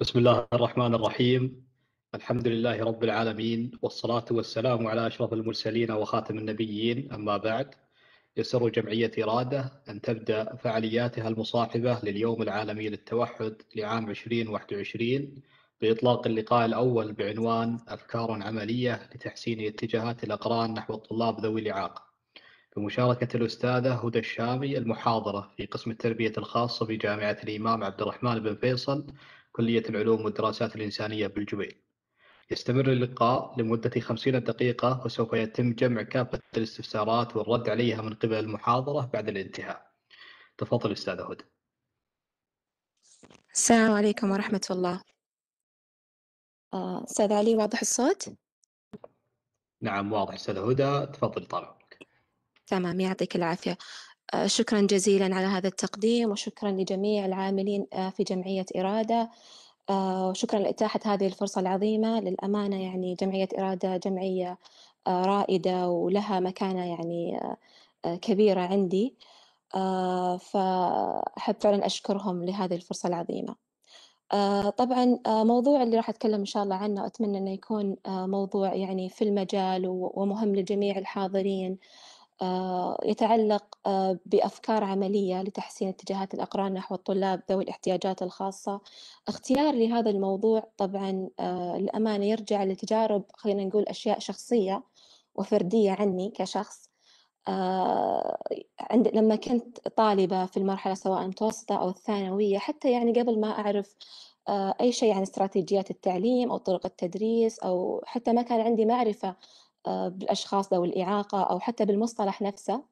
بسم الله الرحمن الرحيم الحمد لله رب العالمين والصلاة والسلام على أشرف المرسلين وخاتم النبيين أما بعد يسر جمعية إرادة أن تبدأ فعالياتها المصاحبة لليوم العالمي للتوحد لعام 2021 بإطلاق اللقاء الأول بعنوان أفكار عملية لتحسين اتجاهات الأقران نحو الطلاب ذوي الإعاقة بمشاركة الأستاذة هدى الشامي المحاضرة في قسم التربية الخاصة بجامعة الإمام عبد الرحمن بن فيصل كلية العلوم والدراسات الإنسانية بالجبيل يستمر اللقاء لمدة خمسين دقيقة وسوف يتم جمع كافة الاستفسارات والرد عليها من قبل المحاضرة بعد الانتهاء تفضل أستاذة هدى السلام عليكم ورحمة الله آه، أستاذ علي واضح الصوت؟ نعم واضح أستاذة هدى تفضل طالب تمام يعطيك العافية آه، شكرا جزيلا على هذا التقديم وشكرا لجميع العاملين آه، في جمعية إرادة آه، وشكرا لإتاحة هذه الفرصة العظيمة للأمانة يعني جمعية إرادة جمعية رائدة ولها مكانة يعني كبيرة عندي فأحب فعلا أشكرهم لهذه الفرصة العظيمة طبعا موضوع اللي راح أتكلم إن شاء الله عنه أتمنى أنه يكون موضوع يعني في المجال ومهم لجميع الحاضرين آه، يتعلق آه، بأفكار عملية لتحسين اتجاهات الأقران نحو الطلاب ذوي الاحتياجات الخاصة اختياري لهذا الموضوع طبعا الأمانة آه، يرجع لتجارب خلينا نقول أشياء شخصية وفردية عني كشخص عند لما كنت طالبة في المرحلة سواء المتوسطة أو الثانوية حتى يعني قبل ما أعرف أي شيء عن استراتيجيات التعليم أو طرق التدريس أو حتى ما كان عندي معرفة آه، بالأشخاص ذوي الإعاقة أو حتى بالمصطلح نفسه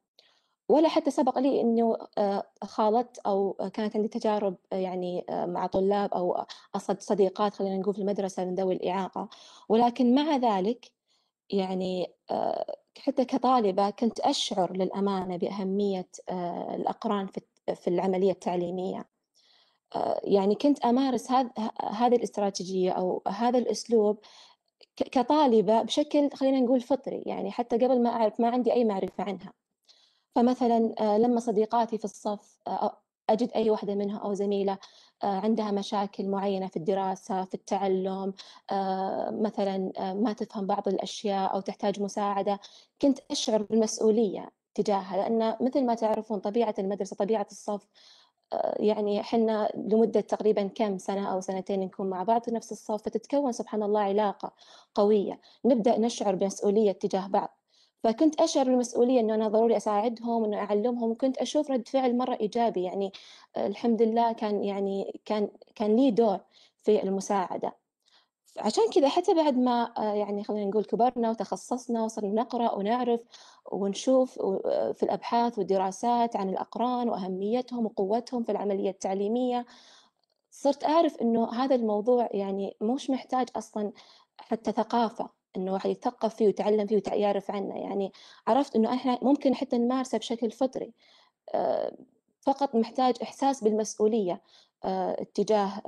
ولا حتى سبق لي أنه آه، خالطت أو كانت عندي تجارب آه، يعني مع طلاب أو أصد صديقات خلينا نقول في المدرسة من ذوي الإعاقة ولكن مع ذلك يعني حتى كطالبة كنت أشعر للأمانة بأهمية الأقران في العملية التعليمية يعني كنت أمارس هذه الاستراتيجية أو هذا الأسلوب كطالبة بشكل خلينا نقول فطري يعني حتى قبل ما أعرف ما عندي أي معرفة عنها فمثلا آه، لما صديقاتي في الصف آه، أجد أي واحدة منها أو زميلة آه، عندها مشاكل معينة في الدراسة في التعلم مثلا ما تفهم بعض الأشياء أو تحتاج مساعدة كنت أشعر بالمسؤولية تجاهها لأن مثل ما تعرفون طبيعة المدرسة طبيعة الصف يعني حنا لمدة تقريبا كم سنة أو سنتين نكون مع بعض في نفس الصف فتتكون سبحان الله علاقة قوية نبدأ نشعر بمسؤولية تجاه بعض فكنت أشعر بالمسؤولية إنه أنا ضروري أساعدهم إنه أعلمهم وكنت أشوف رد فعل مرة إيجابي يعني الحمد لله كان يعني كان كان لي دور في المساعدة عشان كذا حتى بعد ما آه، يعني خلينا نقول كبرنا وتخصصنا وصرنا نقرأ ونعرف ونشوف آه، في الأبحاث والدراسات عن الأقران وأهميتهم وقوتهم في العملية التعليمية صرت أعرف أنه هذا الموضوع يعني مش محتاج أصلا حتى ثقافة انه واحد يتثقف فيه ويتعلم فيه ويعرف عنه يعني عرفت انه احنا ممكن حتى نمارسه بشكل فطري آه، فقط محتاج احساس بالمسؤوليه آه، اتجاه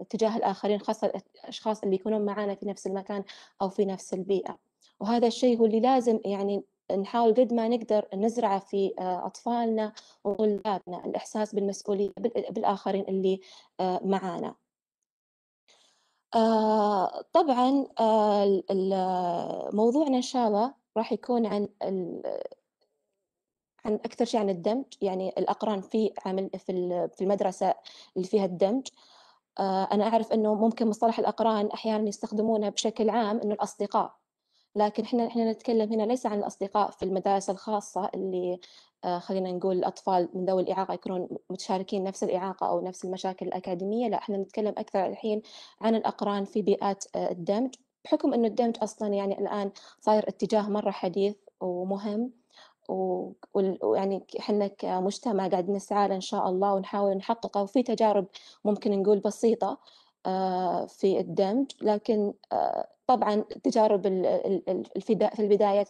اتجاه الاخرين خاصه الاشخاص اللي يكونون معنا في نفس المكان او في نفس البيئه وهذا الشيء هو اللي لازم يعني نحاول قد ما نقدر نزرعه في آه، اطفالنا وطلابنا الاحساس بالمسؤوليه بالاخرين اللي آه، معانا طبعا موضوعنا ان شاء الله راح يكون عن عن اكثر شيء عن الدمج يعني الاقران في عمل في في المدرسه اللي فيها الدمج آه، انا اعرف انه ممكن مصطلح الاقران احيانا يستخدمونه بشكل عام انه الاصدقاء لكن احنا احنا نتكلم هنا ليس عن الاصدقاء في المدارس الخاصه اللي آه، خلينا نقول الاطفال من ذوي الاعاقه يكونون متشاركين نفس الاعاقه او نفس المشاكل الاكاديميه لا احنا نتكلم اكثر الحين عن الاقران في بيئات آه، الدمج بحكم انه الدمج اصلا يعني الان صاير اتجاه مره حديث ومهم ويعني احنا كمجتمع قاعد نسعى له ان شاء الله ونحاول نحققه وفي تجارب ممكن نقول بسيطه آه، في الدمج لكن آه، طبعا تجارب في البداية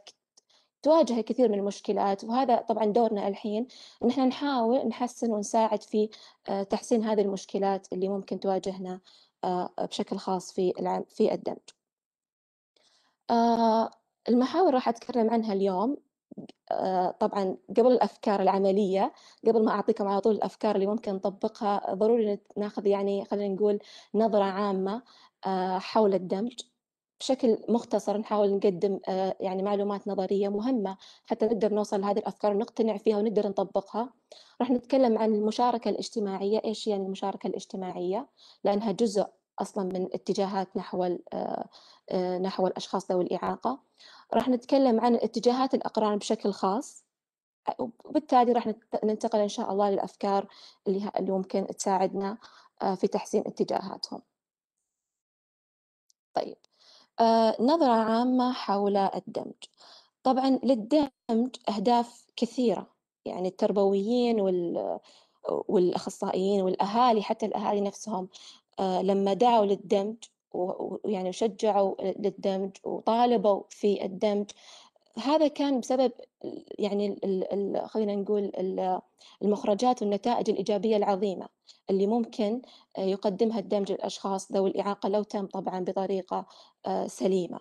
تواجه كثير من المشكلات وهذا طبعا دورنا الحين ان احنا نحاول نحسن ونساعد في آه، تحسين هذه المشكلات اللي ممكن تواجهنا بشكل خاص في في الدمج المحاور راح اتكلم عنها اليوم آه، طبعا قبل الافكار العمليه قبل ما اعطيكم على طول الافكار اللي ممكن نطبقها ضروري ناخذ يعني خلينا نقول نظره عامه آه، حول الدمج بشكل مختصر نحاول نقدم آه، يعني معلومات نظريه مهمه حتى نقدر نوصل لهذه الافكار ونقتنع فيها ونقدر نطبقها راح نتكلم عن المشاركه الاجتماعيه ايش يعني المشاركه الاجتماعيه لانها جزء أصلا من اتجاهات نحو آه، آه، نحو الأشخاص ذوي الإعاقة راح نتكلم عن اتجاهات الأقران بشكل خاص وبالتالي راح ننتقل إن شاء الله للأفكار اللي ممكن تساعدنا آه، في تحسين اتجاهاتهم طيب نظرة عامة حول الدمج طبعا للدمج أهداف كثيرة يعني التربويين وال والأخصائيين والأهالي حتى الأهالي نفسهم آه، لما دعوا للدمج ويعني شجعوا للدمج وطالبوا في الدمج هذا كان بسبب يعني خلينا نقول المخرجات والنتائج الإيجابية العظيمة اللي ممكن آه، يقدمها الدمج للأشخاص ذوي الإعاقة لو تم طبعا بطريقة آه، سليمة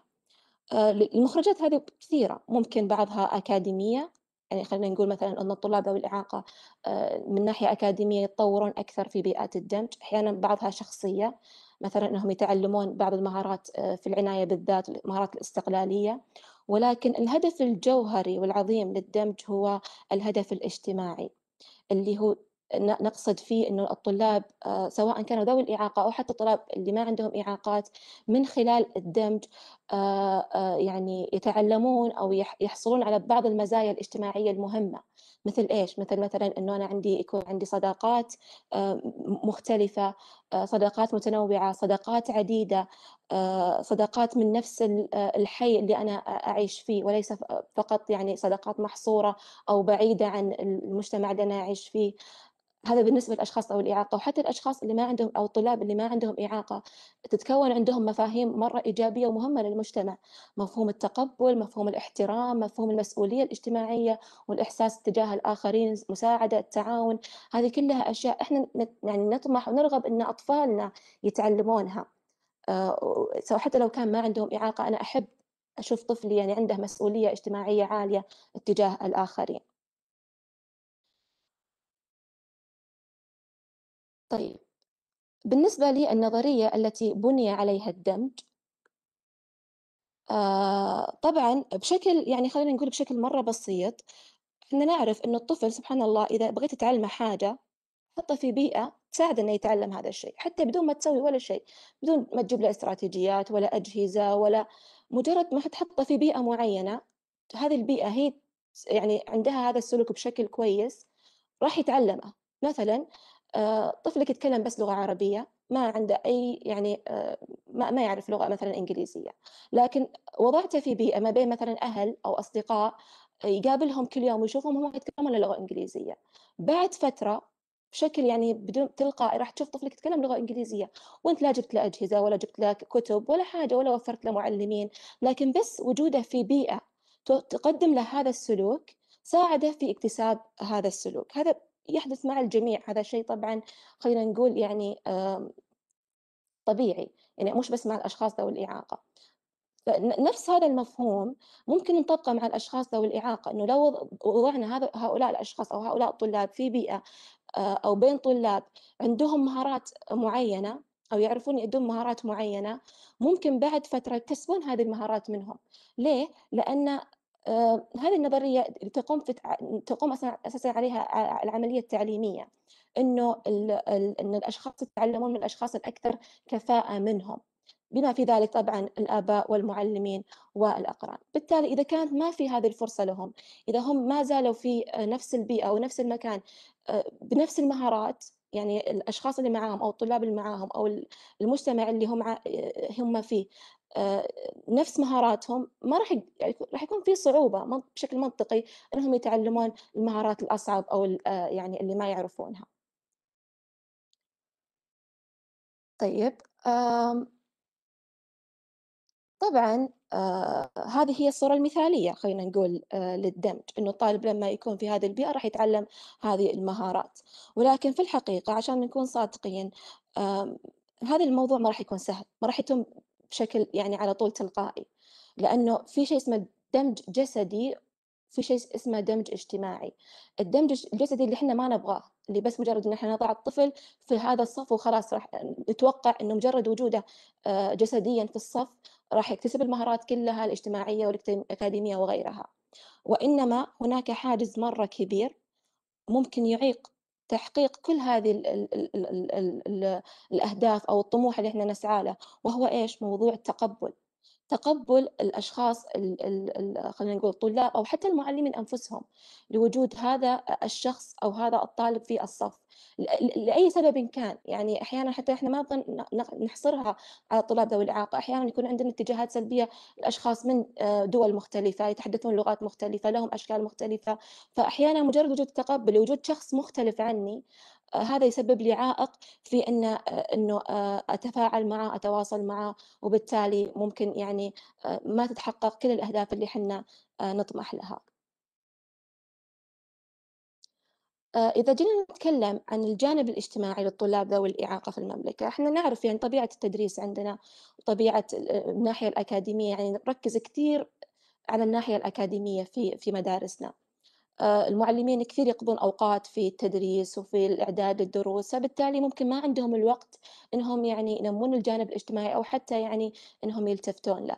المخرجات هذه كثيرة ممكن بعضها أكاديمية يعني خلينا نقول مثلا أن الطلاب ذوي الإعاقة آه، من ناحية أكاديمية يتطورون أكثر في بيئات الدمج أحيانا بعضها شخصية مثلا أنهم يتعلمون بعض المهارات آه، في العناية بالذات مهارات الاستقلالية ولكن الهدف الجوهري والعظيم للدمج هو الهدف الاجتماعي اللي هو نقصد فيه انه الطلاب آه، سواء كانوا ذوي الاعاقه او حتى الطلاب اللي ما عندهم اعاقات من خلال الدمج آه، آه، يعني يتعلمون او يحصلون على بعض المزايا الاجتماعيه المهمه مثل ايش مثل مثلا انه انا عندي يكون عندي صداقات آه، مختلفه صداقات متنوعه صداقات عديده صداقات من نفس الحي اللي انا اعيش فيه وليس فقط يعني صداقات محصوره او بعيده عن المجتمع اللي انا اعيش فيه هذا بالنسبه للاشخاص ذوي الاعاقه وحتى الاشخاص اللي ما عندهم او الطلاب اللي ما عندهم اعاقه تتكون عندهم مفاهيم مره ايجابيه ومهمه للمجتمع مفهوم التقبل مفهوم الاحترام مفهوم المسؤوليه الاجتماعيه والاحساس تجاه الاخرين المساعده التعاون هذه كلها اشياء احنا يعني نطمح ونرغب ان اطفالنا يتعلمونها آه، سواء حتى لو كان ما عندهم اعاقه انا احب اشوف طفلي يعني عنده مسؤوليه اجتماعيه عاليه اتجاه الاخرين طيب بالنسبة للنظرية التي بني عليها الدمج آه، طبعا بشكل يعني خلينا نقول بشكل مرة بسيط احنا نعرف أن الطفل سبحان الله إذا بغيت تعلمه حاجة حطه في بيئة تساعد انه يتعلم هذا الشيء حتى بدون ما تسوي ولا شيء بدون ما تجيب له استراتيجيات ولا أجهزة ولا مجرد ما تحطه في بيئة معينة هذه البيئة هي يعني عندها هذا السلوك بشكل كويس راح يتعلمه مثلا آه، طفلك يتكلم بس لغة عربية ما عنده أي يعني آه، ما, ما يعرف لغة مثلا إنجليزية لكن وضعته في بيئة ما بين مثلا أهل أو أصدقاء يقابلهم كل يوم ويشوفهم هم يتكلمون لغة إنجليزية بعد فترة بشكل يعني بدون تلقائي راح تشوف طفلك يتكلم لغه انجليزيه وانت لا جبت له اجهزه ولا جبت له كتب ولا حاجه ولا وفرت له معلمين لكن بس وجوده في بيئه تقدم له هذا السلوك ساعده في اكتساب هذا السلوك هذا يحدث مع الجميع هذا شيء طبعا خلينا نقول يعني طبيعي يعني مش بس مع الأشخاص ذوي الإعاقة نفس هذا المفهوم ممكن نطبقه مع الاشخاص ذوي الاعاقه انه لو وضعنا هذا هؤلاء الاشخاص او هؤلاء الطلاب في بيئه آه، او بين طلاب عندهم مهارات معينه او يعرفون يدون مهارات معينه ممكن بعد فتره يكسبون هذه المهارات منهم ليه لان آه، هذه النظرية تقوم في تقوم أساسا عليها العملية التعليمية إنه إن الأشخاص يتعلمون من الأشخاص الأكثر كفاءة منهم بما في ذلك طبعا الآباء والمعلمين والأقران بالتالي إذا كانت ما في هذه الفرصة لهم إذا هم ما زالوا في نفس البيئة ونفس المكان آه، بنفس المهارات يعني الأشخاص اللي معاهم أو الطلاب اللي معاهم أو المجتمع اللي هم هم فيه آه، نفس مهاراتهم ما راح يعني راح يكون في صعوبة بشكل منطقي أنهم يتعلمون المهارات الأصعب أو آه، يعني اللي ما يعرفونها طيب طبعا آه هذه هي الصورة المثالية خلينا نقول آه للدمج إنه الطالب لما يكون في هذه البيئة راح يتعلم هذه المهارات ولكن في الحقيقة عشان نكون صادقين آه هذا الموضوع ما راح يكون سهل ما راح يتم بشكل يعني على طول تلقائي لأنه في شيء اسمه دمج جسدي في شيء اسمه دمج اجتماعي الدمج الجسدي اللي احنا ما نبغاه اللي بس مجرد ان احنا نضع الطفل في هذا الصف وخلاص راح نتوقع آه، انه مجرد وجوده آه، جسديا في الصف راح يكتسب المهارات كلها الاجتماعية والأكاديمية وغيرها وإنما هناك حاجز مرة كبير ممكن يعيق تحقيق كل هذه الـ الـ الـ الأهداف أو الطموح اللي احنا نسعى له وهو إيش موضوع التقبل تقبل الأشخاص خلينا نقول الطلاب أو حتى المعلمين أنفسهم لوجود هذا الشخص أو هذا الطالب في الصف لأي سبب كان يعني أحيانا حتى إحنا ما نحصرها على الطلاب ذوي الإعاقة أحيانا يكون عندنا اتجاهات سلبية الأشخاص من آه، دول مختلفة يتحدثون لغات مختلفة لهم أشكال مختلفة فأحيانا مجرد وجود تقبل لوجود شخص مختلف عني هذا يسبب لي عائق في ان آه، انه آه، اتفاعل معه اتواصل معه وبالتالي ممكن يعني آه، ما تتحقق كل الاهداف اللي احنا نطمح لها إذا جينا نتكلم عن الجانب الاجتماعي للطلاب ذوي الإعاقة في المملكة، إحنا نعرف يعني طبيعة التدريس عندنا وطبيعة الناحية الأكاديمية يعني نركز كثير على الناحية الأكاديمية في في مدارسنا. آه، المعلمين كثير يقضون أوقات في التدريس وفي الإعداد للدروس فبالتالي ممكن ما عندهم الوقت إنهم يعني ينمون الجانب الاجتماعي أو حتى يعني إنهم يلتفتون له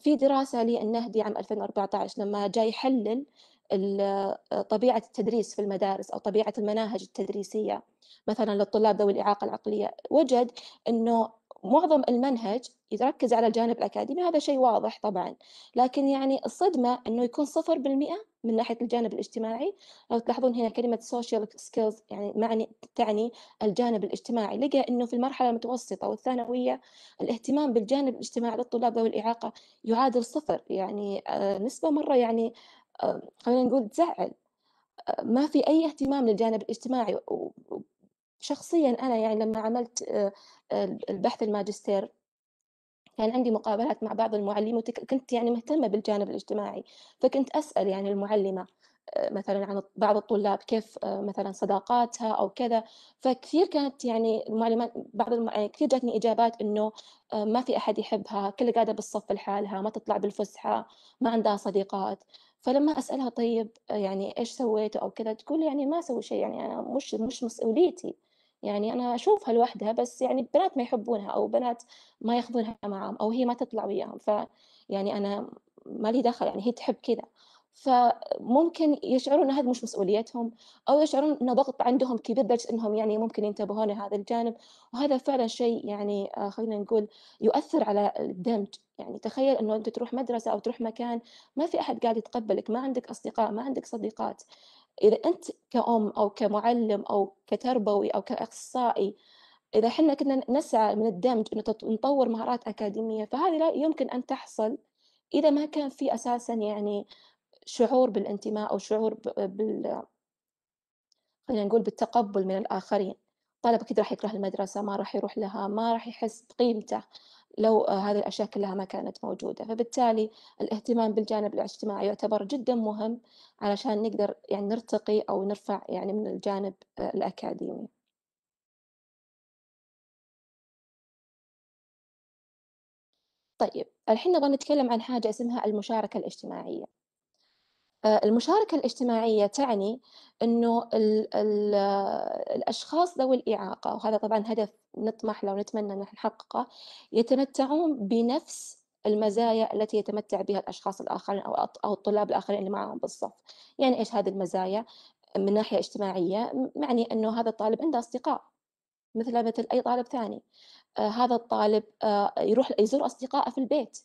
في دراسة للنهدي عام 2014 لما جاي يحلل آه، طبيعة التدريس في المدارس أو طبيعة المناهج التدريسية مثلا للطلاب ذوي الإعاقة العقلية وجد أنه معظم المنهج يركز على الجانب الأكاديمي هذا شيء واضح طبعا لكن يعني الصدمة أنه يكون صفر بالمئة من ناحية الجانب الاجتماعي لو تلاحظون هنا كلمة social skills يعني معني تعني الجانب الاجتماعي لقى أنه في المرحلة المتوسطة والثانوية الاهتمام بالجانب الاجتماعي للطلاب ذوي الإعاقة يعادل صفر يعني آه، نسبة مرة يعني آه، خلينا نقول تزعل آه، ما في أي اهتمام للجانب الاجتماعي شخصيا أنا يعني لما عملت آه، آه، البحث الماجستير كان عندي مقابلات مع بعض المعلمين وكنت يعني مهتمة بالجانب الاجتماعي فكنت أسأل يعني المعلمة آه، مثلا عن بعض الطلاب كيف مثلا صداقاتها أو كذا فكثير كانت يعني المعلمات بعض الم... يعني كثير جاتني إجابات إنه ما في أحد يحبها كل قاعدة بالصف لحالها ما تطلع بالفسحة ما عندها صديقات فلما أسألها طيب يعني إيش سويتوا أو كذا تقول يعني ما سوي شيء يعني أنا مش مش مسؤوليتي يعني أنا أشوفها لوحدها بس يعني البنات ما يحبونها أو بنات ما ياخذونها معهم أو هي ما تطلع وياهم يعني أنا ما لي دخل يعني هي تحب كذا فممكن يشعرون ان هذا مش مسؤوليتهم او يشعرون ان ضغط عندهم كبير لدرجه انهم يعني ممكن ينتبهون لهذا الجانب وهذا فعلا شيء يعني آه، خلينا نقول يؤثر على الدمج يعني تخيل انه انت تروح مدرسه او تروح مكان ما في احد قاعد يتقبلك ما عندك اصدقاء ما عندك صديقات إذا أنت كأم أو كمعلم أو كتربوي أو كأخصائي إذا حنا كنا نسعى من الدمج أن نطور مهارات أكاديمية فهذه لا يمكن أن تحصل إذا ما كان في أساسا يعني شعور بالانتماء أو شعور بال خلينا نقول بالتقبل من الآخرين طالب أكيد راح يكره المدرسة ما راح يروح لها ما راح يحس بقيمته لو هذه الأشياء كلها ما كانت موجودة فبالتالي الاهتمام بالجانب الاجتماعي يعتبر جدا مهم علشان نقدر يعني نرتقي أو نرفع يعني من الجانب الأكاديمي طيب الحين نبغى نتكلم عن حاجة اسمها المشاركة الاجتماعية آه، المشاركة الاجتماعية تعني أنه الـ الـ الأشخاص ذوي الإعاقة وهذا طبعا هدف نطمح له ونتمنى أن نحققه يتمتعون بنفس المزايا التي يتمتع بها الأشخاص الآخرين أو أو الطلاب الآخرين اللي معهم بالصف يعني إيش هذه المزايا من ناحية اجتماعية معني أنه هذا الطالب عنده أصدقاء مثل مثل أي طالب ثاني آه، هذا الطالب آه، يروح يزور أصدقائه في البيت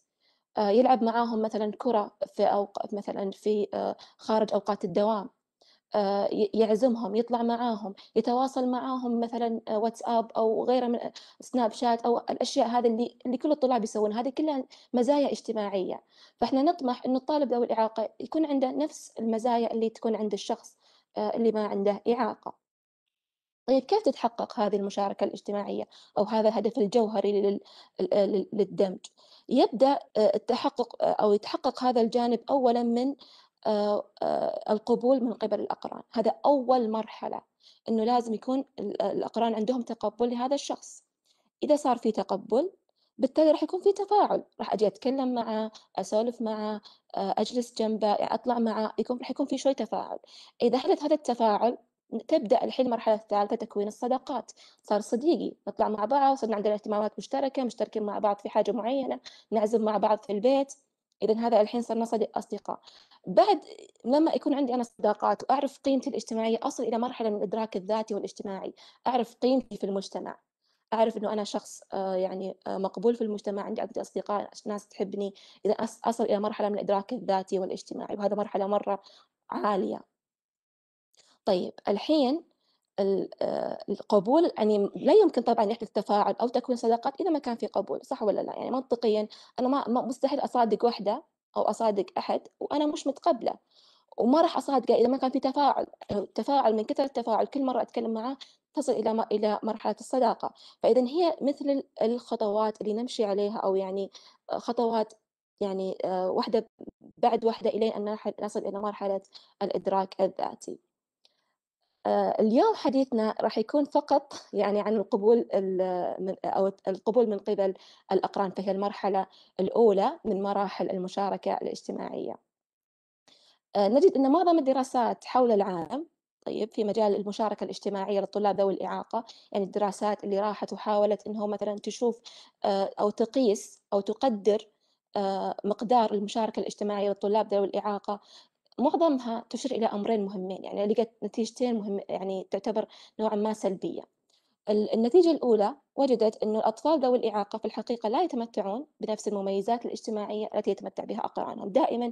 آه، يلعب معاهم مثلا كرة في أو مثلا في آه، خارج أوقات الدوام آه، يعزمهم يطلع معاهم يتواصل معاهم مثلا واتساب او غيره من سناب شات او الاشياء هذه اللي اللي كل الطلاب يسوونها هذه كلها مزايا اجتماعيه فاحنا نطمح انه الطالب ذوي الاعاقه يكون عنده نفس المزايا اللي تكون عند الشخص اللي ما عنده اعاقه طيب كيف تتحقق هذه المشاركة الاجتماعية أو هذا الهدف الجوهري للدمج يبدأ آه، التحقق آه، أو يتحقق هذا الجانب أولا من آه، القبول من قبل الأقران هذا أول مرحلة أنه لازم يكون الأقران عندهم تقبل لهذا الشخص إذا صار في تقبل بالتالي راح يكون في تفاعل راح اجي اتكلم معه اسولف معه اجلس جنبه اطلع معه يكون راح يكون في شوي تفاعل اذا حدث هذا التفاعل تبدا الحين المرحله الثالثه تكوين الصداقات صار صديقي نطلع مع بعض صرنا عندنا اهتمامات مشتركه مشتركين مع بعض في حاجه معينه نعزم مع بعض في البيت اذا هذا الحين صرنا صديق اصدقاء بعد لما يكون عندي انا صداقات واعرف قيمتي الاجتماعيه اصل الى مرحله من الادراك الذاتي والاجتماعي اعرف قيمتي في المجتمع اعرف انه انا شخص آه، يعني آه، مقبول في المجتمع عندي عدد اصدقاء ناس تحبني اذا اصل الى مرحله من الادراك الذاتي والاجتماعي وهذا مرحله مره عاليه طيب الحين آه، القبول يعني لا يمكن طبعًا يحدث تفاعل أو تكوين صداقات إذا ما كان في قبول، صح ولا لا؟ يعني منطقيًا أنا ما مستحيل أصادق وحده أو أصادق أحد وأنا مش متقبلة، وما راح أصادقه إذا ما كان في تفاعل، التفاعل من كثر التفاعل كل مرة أتكلم معاه تصل إلى إلى مرحلة الصداقة، فإذًا هي مثل الخطوات اللي نمشي عليها أو يعني خطوات يعني آه، واحدة بعد واحدة إلين أن نصل إلى مرحلة الإدراك الذاتي. آه، اليوم حديثنا راح يكون فقط يعني عن القبول أو القبول من قبل الأقران فهي المرحلة الأولى من مراحل المشاركة الاجتماعية آه، نجد أن معظم الدراسات حول العالم طيب في مجال المشاركة الاجتماعية للطلاب ذوي الإعاقة يعني الدراسات اللي راحت وحاولت أنه مثلا تشوف آه، أو تقيس أو تقدر مقدار المشاركة الاجتماعية للطلاب ذوي الإعاقة معظمها تشير إلى أمرين مهمين يعني لقت نتيجتين مهمة يعني تعتبر نوعا ما سلبية النتيجة الأولى وجدت أن الأطفال ذوي الإعاقة في الحقيقة لا يتمتعون بنفس المميزات الاجتماعية التي يتمتع بها أقرانهم دائما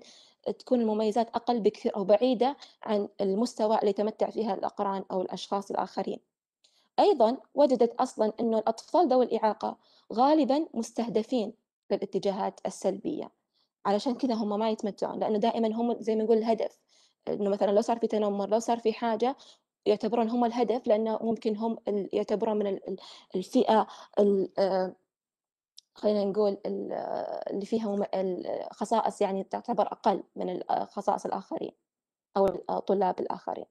تكون المميزات أقل بكثير أو بعيدة عن المستوى اللي يتمتع فيها الأقران أو الأشخاص الآخرين أيضا وجدت أصلا أن الأطفال ذوي الإعاقة غالبا مستهدفين للاتجاهات السلبية علشان كذا هم ما يتمتعون لأنه دائما هم زي ما نقول الهدف إنه مثلا لو صار في تنمر لو صار في حاجة يعتبرون هم الهدف لأنه ممكن هم يعتبرون من الفئة آه، خلينا نقول اللي فيها خصائص يعني تعتبر أقل من آه، خصائص الآخرين أو الطلاب آه، الآخرين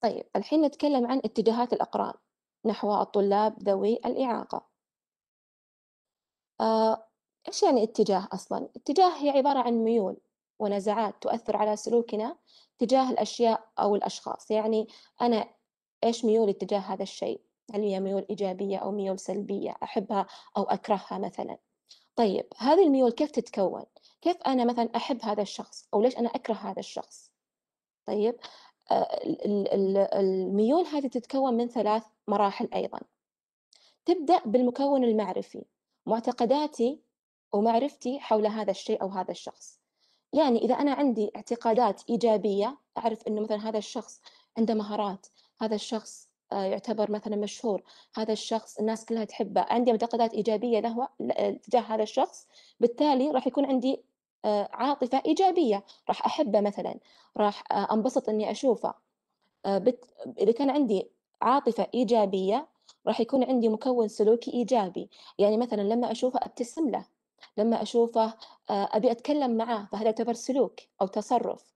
طيب الحين نتكلم عن اتجاهات الأقران نحو الطلاب ذوي الإعاقة آه، إيش يعني اتجاه أصلا؟ اتجاه هي عبارة عن ميول ونزعات تؤثر على سلوكنا تجاه الأشياء أو الأشخاص يعني أنا إيش ميولي تجاه هذا الشيء هل هي ميول إيجابية أو ميول سلبية أحبها أو أكرهها مثلا طيب هذه الميول كيف تتكون كيف أنا مثلا أحب هذا الشخص أو ليش أنا أكره هذا الشخص طيب آه، الميول هذه تتكون من ثلاث مراحل أيضا تبدأ بالمكون المعرفي معتقداتي ومعرفتي حول هذا الشيء أو هذا الشخص يعني إذا أنا عندي اعتقادات إيجابية أعرف أنه مثلا هذا الشخص عنده مهارات هذا الشخص آه، يعتبر مثلا مشهور هذا الشخص الناس كلها تحبه عندي معتقدات إيجابية له تجاه هذا الشخص بالتالي راح يكون عندي آه، عاطفة إيجابية راح أحبه مثلا راح آه، أنبسط أني أشوفه إذا كان عندي عاطفة إيجابية راح يكون عندي مكون سلوكي إيجابي يعني مثلا لما أشوفه أبتسم له لما أشوفه آه، أبي أتكلم معاه فهذا يعتبر سلوك أو تصرف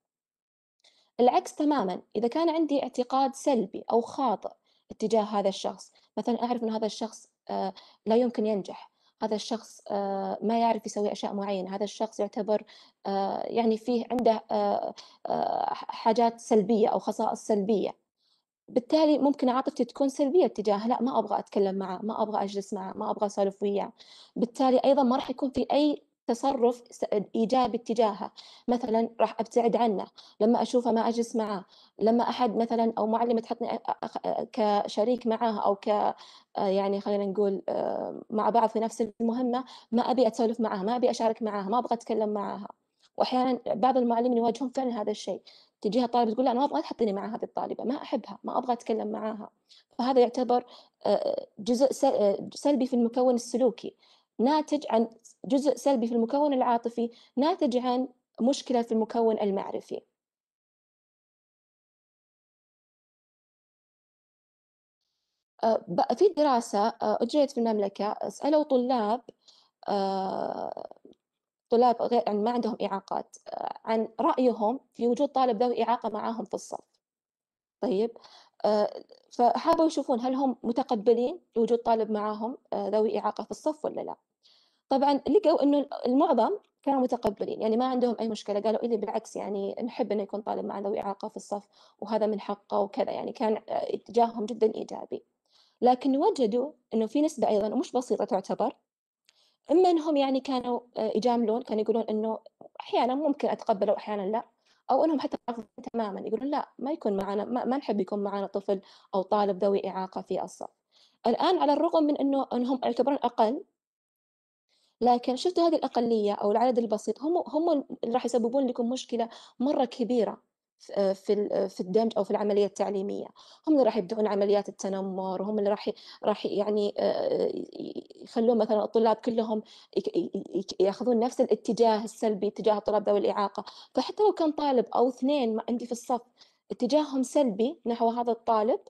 العكس تماما إذا كان عندي اعتقاد سلبي أو خاطئ اتجاه هذا الشخص مثلا أعرف أن هذا الشخص آه، لا يمكن ينجح هذا الشخص آه، ما يعرف يسوي أشياء معينة هذا الشخص يعتبر يعني فيه عنده حاجات سلبية أو خصائص سلبية بالتالي ممكن عاطفتي تكون سلبيه تجاهه لا ما ابغى اتكلم معه ما ابغى اجلس معه ما ابغى اسولف وياه بالتالي ايضا ما راح يكون في اي تصرف ايجابي اتجاهه مثلا راح ابتعد عنه لما اشوفه ما اجلس معاه لما احد مثلا او معلمه تحطني كشريك معها او ك آه، يعني خلينا نقول آه، مع بعض في نفس المهمه ما ابي أتسولف معاها ما ابي اشارك معاها ما ابغى اتكلم معاها واحيانا بعض المعلمين يواجهون فعلا هذا الشيء تجيها طالبه تقول لا انا ما ابغى تحطيني مع هذه الطالبه ما احبها ما ابغى اتكلم معاها فهذا يعتبر آه، آه، جزء آه، سلبي في المكون السلوكي ناتج عن جزء سلبي في المكون العاطفي ناتج عن مشكله في المكون المعرفي في دراسة أجريت في المملكة سألوا طلاب طلاب غير يعني ما عندهم إعاقات آه، عن رأيهم في وجود طالب ذوي إعاقة معاهم في الصف طيب آه، فحابوا يشوفون هل هم متقبلين لوجود طالب معاهم آه، ذوي إعاقة في الصف ولا لا طبعا لقوا انه المعظم كانوا متقبلين يعني ما عندهم اي مشكله قالوا إلي بالعكس يعني نحب انه يكون طالب معنا ذوي اعاقه في الصف وهذا من حقه وكذا يعني كان اتجاههم جدا ايجابي لكن وجدوا انه في نسبه ايضا ومش بسيطه تعتبر اما انهم يعني كانوا آه، يجاملون كانوا يقولون انه احيانا ممكن اتقبله واحيانا لا او انهم حتى رافضين تماما يقولون لا ما يكون معنا ما, ما نحب يكون معنا طفل او طالب ذوي اعاقه في الصف الان على الرغم من انه انهم يعتبرون اقل لكن شفتوا هذه الاقليه او العدد البسيط هم هم اللي راح يسببون لكم مشكله مره كبيره آه، في آه، في الدمج او في العمليه التعليميه هم اللي راح يبدأون عمليات التنمر وهم اللي راح راح يعني آه، يخلون مثلا الطلاب كلهم ياخذون نفس الاتجاه السلبي تجاه الطلاب ذوي الاعاقه فحتى لو كان طالب او اثنين عندي في الصف اتجاههم سلبي نحو هذا الطالب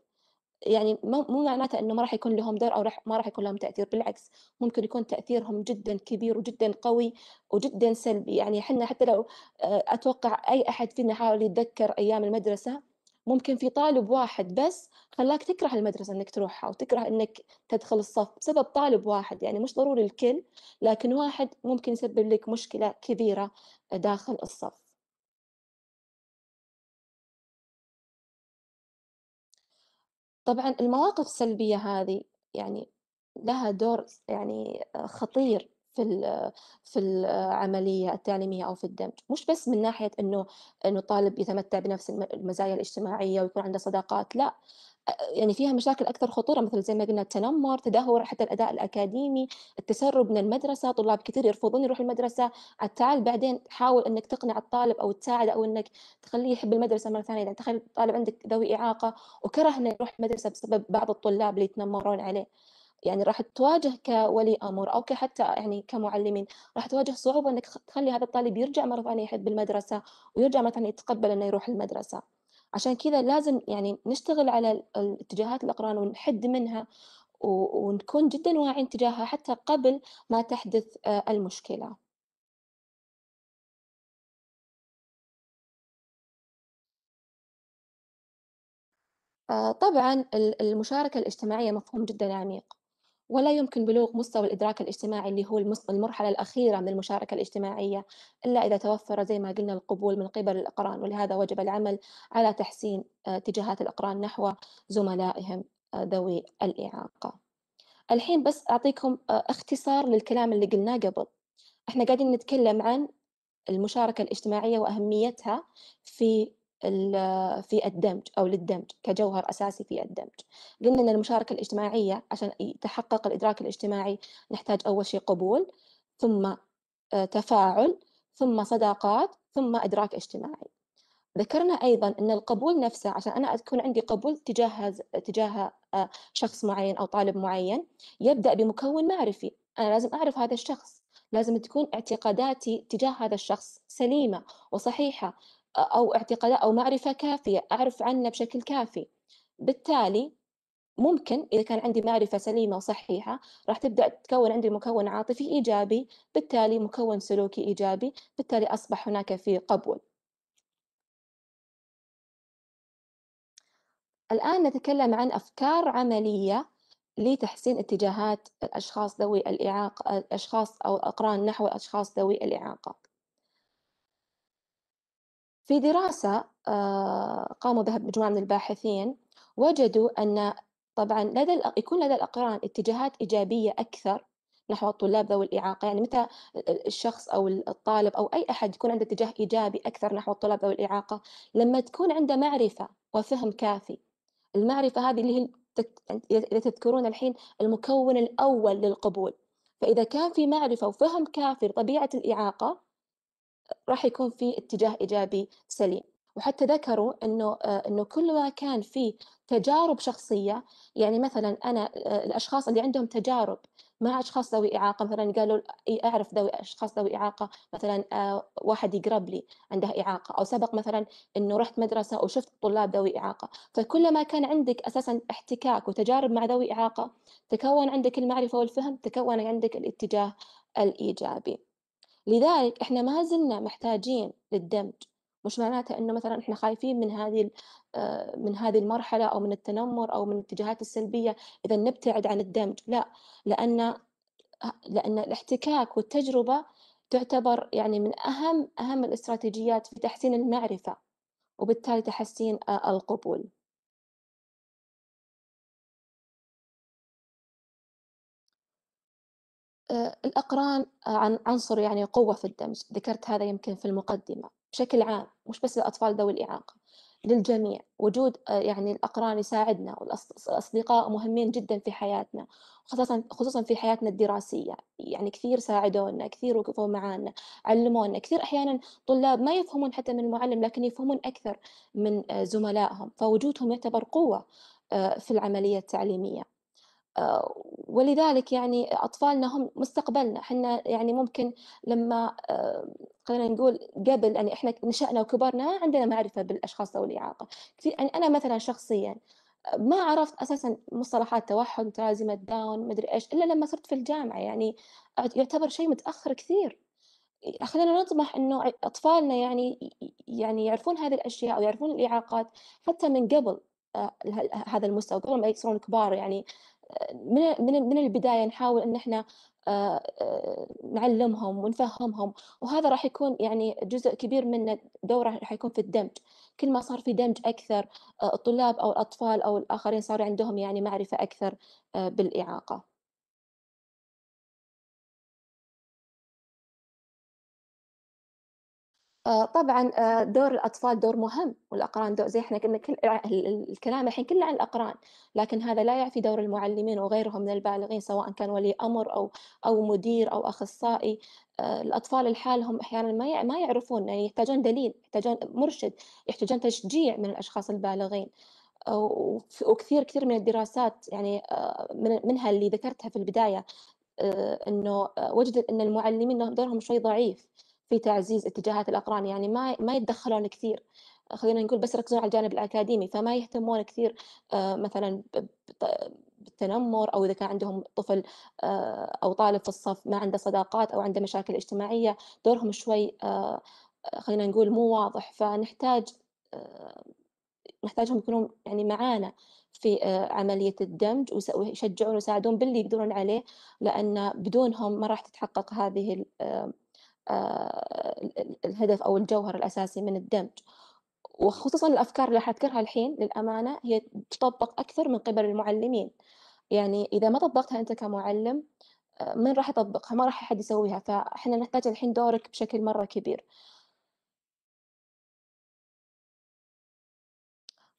يعني مو معناته انه ما راح يكون لهم دور او راح ما راح يكون لهم تاثير بالعكس ممكن يكون تاثيرهم جدا كبير وجدا قوي وجدا سلبي يعني احنا حتى لو آه، اتوقع اي احد فينا حاول يتذكر ايام المدرسه ممكن في طالب واحد بس خلاك تكره المدرسة إنك تروحها وتكره إنك تدخل الصف بسبب طالب واحد يعني مش ضروري الكل لكن واحد ممكن يسبب لك مشكلة كبيرة داخل الصف طبعًا المواقف السلبية هذه يعني لها دور يعني خطير في في العملية التعليمية أو في الدمج مش بس من ناحية أنه أنه الطالب يتمتع بنفس المزايا الاجتماعية ويكون عنده صداقات لا يعني فيها مشاكل اكثر خطوره مثل زي ما قلنا التنمر تدهور حتى الاداء الاكاديمي التسرب من المدرسه طلاب كثير يرفضون يروحوا المدرسه تعال بعدين حاول انك تقنع الطالب او تساعد او انك تخليه يحب المدرسه مره ثانيه يعني تخيل طالب عندك ذوي اعاقه وكره انه يروح المدرسه بسبب بعض الطلاب اللي يتنمرون عليه يعني راح تواجه كولي امر او كحتى يعني كمعلمين راح تواجه صعوبه انك تخلي هذا الطالب يرجع مره ثانيه يحب المدرسه ويرجع مره ثانيه يتقبل انه يروح المدرسه عشان كذا لازم يعني نشتغل على الاتجاهات الاقران ونحد منها ونكون جدا واعين تجاهها حتى قبل ما تحدث آه، المشكله آه، طبعا المشاركة الاجتماعية مفهوم جدا عميق ولا يمكن بلوغ مستوى الإدراك الاجتماعي اللي هو المرحلة الأخيرة من المشاركة الاجتماعية إلا إذا توفر زي ما قلنا القبول من قبل الأقران ولهذا وجب العمل على تحسين آه، اتجاهات الأقران نحو زملائهم آه، ذوي الإعاقة الحين بس أعطيكم آه، اختصار للكلام اللي قلناه قبل احنا قاعدين نتكلم عن المشاركة الاجتماعية وأهميتها في في الدمج أو للدمج كجوهر أساسي في الدمج قلنا أن المشاركة الاجتماعية عشان يتحقق الإدراك الاجتماعي نحتاج أول شيء قبول ثم آه، تفاعل ثم صداقات ثم إدراك اجتماعي ذكرنا أيضا أن القبول نفسه عشان أنا أكون عندي قبول تجاه تجاه آه، شخص معين أو طالب معين يبدأ بمكون معرفي أنا لازم أعرف هذا الشخص لازم تكون اعتقاداتي تجاه هذا الشخص سليمة وصحيحة أو اعتقادات أو معرفة كافية أعرف عنه بشكل كافي بالتالي ممكن إذا كان عندي معرفة سليمة وصحيحة راح تبدأ تتكون عندي مكون عاطفي إيجابي بالتالي مكون سلوكي إيجابي بالتالي أصبح هناك في قبول الآن نتكلم عن أفكار عملية لتحسين اتجاهات الأشخاص ذوي الإعاقة الأشخاص أو الأقران نحو الأشخاص ذوي الإعاقة في دراسة آه، قاموا بها مجموعة من الباحثين وجدوا أن طبعا لدى يكون لدى الأقران اتجاهات إيجابية أكثر نحو الطلاب ذوي الإعاقة يعني متى الشخص أو الطالب أو أي أحد يكون عنده اتجاه إيجابي أكثر نحو الطلاب ذوي الإعاقة لما تكون عنده معرفة وفهم كافي المعرفة هذه اللي هي إذا تذكرون الحين المكون الأول للقبول فإذا كان في معرفة وفهم كافي لطبيعة الإعاقة راح يكون في اتجاه ايجابي سليم وحتى ذكروا انه آه، انه كل ما كان في تجارب شخصيه يعني مثلا انا آه، الاشخاص اللي عندهم تجارب مع اشخاص ذوي اعاقه مثلا قالوا اعرف ذوي اشخاص ذوي اعاقه مثلا آه، واحد يقرب لي عنده اعاقه او سبق مثلا انه رحت مدرسه وشفت طلاب ذوي اعاقه فكلما كان عندك اساسا احتكاك وتجارب مع ذوي اعاقه تكون عندك المعرفه والفهم تكون عندك الاتجاه الايجابي لذلك احنا ما زلنا محتاجين للدمج مش معناته انه مثلا احنا خايفين من هذه آه، من هذه المرحله او من التنمر او من الاتجاهات السلبيه اذا نبتعد عن الدمج لا لان آه، لان الاحتكاك والتجربه تعتبر يعني من اهم اهم الاستراتيجيات في تحسين المعرفه وبالتالي تحسين آه، القبول آه، الأقران آه، عن عنصر يعني قوة في الدمج ذكرت هذا يمكن في المقدمة بشكل عام مش بس الأطفال ذوي الإعاقة للجميع وجود آه، يعني الأقران يساعدنا والأصدقاء مهمين جدا في حياتنا خصوصا خصوصا في حياتنا الدراسية يعني كثير ساعدونا كثير وقفوا معنا علمونا كثير أحيانا طلاب ما يفهمون حتى من المعلم لكن يفهمون أكثر من زملائهم فوجودهم يعتبر قوة في العملية التعليمية آه، ولذلك يعني اطفالنا هم مستقبلنا احنا يعني ممكن لما آه، خلينا نقول قبل يعني احنا نشأنا وكبرنا ما عندنا معرفه بالاشخاص ذوي الاعاقه كثير يعني انا مثلا شخصيا آه، ما عرفت اساسا مصطلحات توحد متلازمه داون مدري ايش الا لما صرت في الجامعه يعني يعتبر شيء متاخر كثير إيه، خلينا نطمح انه اطفالنا يعني يعني يعرفون هذه الاشياء ويعرفون الاعاقات حتى من قبل هذا المستوى قبل ما يصيرون كبار يعني من من من البدايه نحاول ان احنا آه، آه، نعلمهم ونفهمهم وهذا راح يكون يعني جزء كبير من الدوره راح يكون في الدمج كل ما صار في دمج اكثر آه، الطلاب او الاطفال او الاخرين صار عندهم يعني معرفه اكثر بالاعاقه آه، طبعا آه، دور الاطفال دور مهم والاقران دور زي احنا قلنا كل الكلام الحين كله عن الاقران لكن هذا لا يعفي دور المعلمين وغيرهم من البالغين سواء كان ولي امر او او مدير او اخصائي آه، الاطفال لحالهم احيانا ما ما يعرفون يعني يحتاجون دليل يحتاجون مرشد يحتاجون تشجيع من الاشخاص البالغين وكثير كثير من الدراسات يعني منها اللي ذكرتها في البدايه انه وجدت ان المعلمين دورهم شوي ضعيف في تعزيز اتجاهات الأقران يعني ما ما يتدخلون كثير خلينا نقول بس يركزون على الجانب الأكاديمي فما يهتمون كثير آه، مثلا بالتنمر او اذا كان عندهم طفل آه، او طالب في الصف ما عنده صداقات او عنده مشاكل اجتماعيه دورهم شوي آه، خلينا نقول مو واضح فنحتاج نحتاجهم يكونون يعني معانا في عملية الدمج ويشجعون ويساعدون باللي يقدرون عليه لأن بدونهم ما راح تتحقق هذه آه، الهدف أو الجوهر الأساسي من الدمج وخصوصا الأفكار اللي حذكرها الحين للأمانة هي تطبق أكثر من قبل المعلمين يعني إذا ما طبقتها أنت كمعلم آه، من راح يطبقها ما راح أحد يسويها فإحنا نحتاج الحين دورك بشكل مرة كبير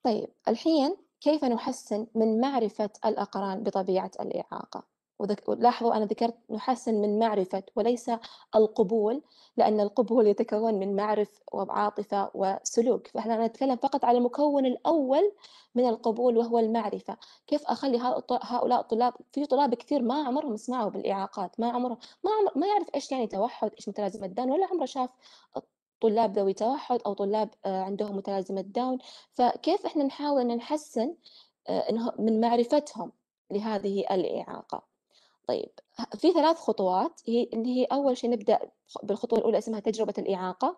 طيب الحين كيف نحسن من معرفة الأقران بطبيعة الإعاقة لاحظوا أنا ذكرت نحسن من معرفة وليس القبول لأن القبول يتكون من معرف وعاطفة وسلوك فإحنا نتكلم فقط على المكون الأول من القبول وهو المعرفة كيف أخلي هؤلاء الطلاب في طلاب كثير ما عمرهم سمعوا بالإعاقات ما عمرهم ما, عمر... ما يعرف إيش يعني توحد إيش متلازمة داون ولا عمره شاف طلاب ذوي توحد أو طلاب آه، عندهم متلازمة داون فكيف إحنا نحاول أن نحسن آه، من معرفتهم لهذه الإعاقة طيب في ثلاث خطوات هي اللي هي أول شيء نبدأ بالخطوة الأولى اسمها تجربة الإعاقة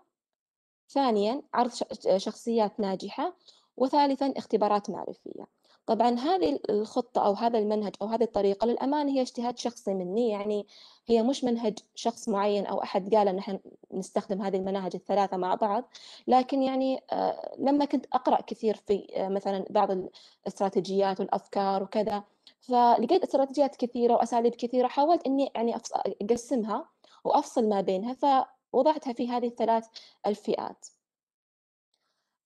ثانيا عرض شخصيات ناجحة وثالثا اختبارات معرفية طبعا هذه الخطة أو هذا المنهج أو هذه الطريقة للأمانة هي اجتهاد شخصي مني يعني هي مش منهج شخص معين أو أحد قال أن احنا نستخدم هذه المناهج الثلاثة مع بعض لكن يعني آه، لما كنت أقرأ كثير في آه، مثلا بعض الاستراتيجيات والأفكار وكذا فلقيت استراتيجيات كثيرة وأساليب كثيرة حاولت إني يعني أقسمها وأفصل ما بينها فوضعتها في هذه الثلاث الفئات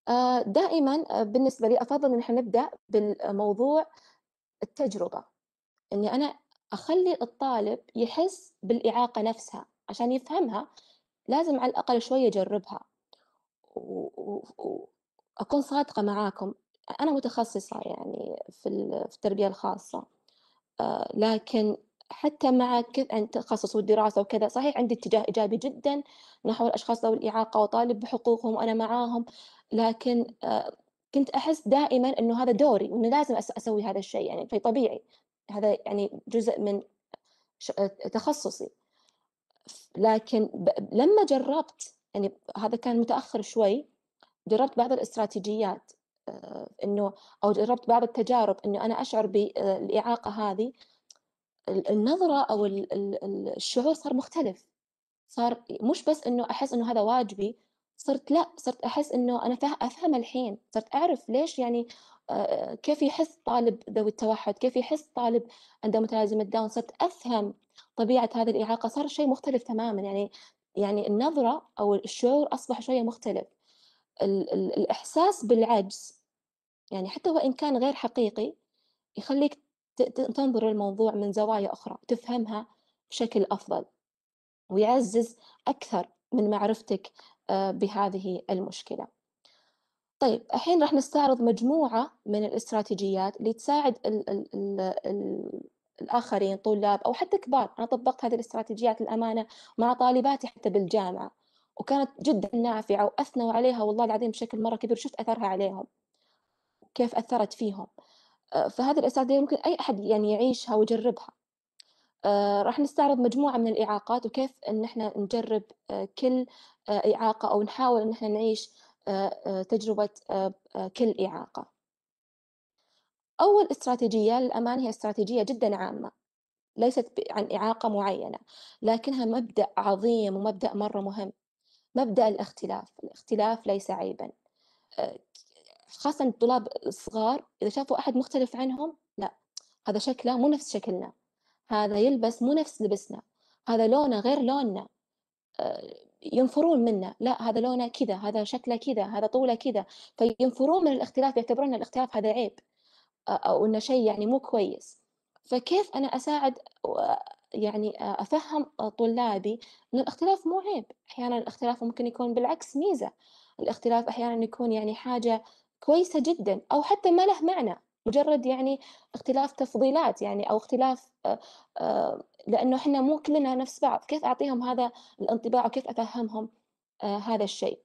آه، دائما آه، بالنسبة لي أفضل إن احنا نبدأ بالموضوع التجربة إني أنا أخلي الطالب يحس بالإعاقة نفسها عشان يفهمها لازم على الأقل شوية يجربها وأكون صادقة معاكم أنا متخصصة يعني في التربية الخاصة آه، لكن حتى مع كذا التخصص يعني والدراسة وكذا صحيح عندي اتجاه إيجابي جدا نحو الأشخاص ذوي الإعاقة وطالب بحقوقهم وأنا معاهم لكن آه، كنت أحس دائما إنه هذا دوري وإنه لازم أسوي هذا الشيء يعني في طبيعي هذا يعني جزء من آه، تخصصي لكن لما جربت يعني هذا كان متأخر شوي جربت بعض الاستراتيجيات آه، انه او جربت بعض التجارب انه انا اشعر بالاعاقه آه، هذه النظره او الشعور صار مختلف صار مش بس انه احس انه هذا واجبي صرت لا صرت احس انه انا افهم الحين صرت اعرف ليش يعني آه، كيف يحس طالب ذوي التوحد كيف يحس طالب عنده متلازمه داون صرت افهم طبيعه هذه الاعاقه صار شيء مختلف تماما يعني يعني النظره او الشعور اصبح شويه مختلف الاحساس بالعجز يعني حتى وإن كان غير حقيقي يخليك تنظر للموضوع من زوايا أخرى تفهمها بشكل أفضل ويعزز أكثر من معرفتك آه، بهذه المشكلة طيب الحين راح نستعرض مجموعة من الاستراتيجيات اللي تساعد الـ الـ الـ الـ الآخرين طلاب أو حتى كبار أنا طبقت هذه الاستراتيجيات الأمانة مع طالباتي حتى بالجامعة وكانت جدا نافعة وأثنوا عليها والله العظيم بشكل مرة كبير شفت أثرها عليهم وكيف أثرت فيهم آه، فهذه الأساليب ممكن أي أحد يعني يعيشها ويجربها آه، راح نستعرض مجموعة من الإعاقات وكيف إن إحنا نجرب آه، كل إعاقة أو نحاول إن إحنا نعيش تجربة كل إعاقة أول استراتيجية للأمان هي استراتيجية جدا عامة ليست عن إعاقة معينة لكنها مبدأ عظيم ومبدأ مرة مهم مبدأ الاختلاف الاختلاف ليس عيبا خاصة الطلاب الصغار إذا شافوا أحد مختلف عنهم لا هذا شكله مو نفس شكلنا هذا يلبس مو نفس لبسنا هذا لونه غير لوننا آه، ينفرون منا لا هذا لونه كذا هذا شكله كذا هذا طوله كذا فينفرون من الاختلاف يعتبرون الاختلاف هذا عيب آه، أو إنه شيء يعني مو كويس فكيف أنا أساعد يعني أفهم طلابي أن الاختلاف مو عيب أحيانا الاختلاف ممكن يكون بالعكس ميزة الاختلاف أحيانا يكون يعني حاجة كويسة جدا أو حتى ما له معنى مجرد يعني اختلاف تفضيلات يعني أو اختلاف آه، آه، لأنه إحنا مو كلنا نفس بعض كيف أعطيهم هذا الانطباع وكيف أفهمهم آه، هذا الشيء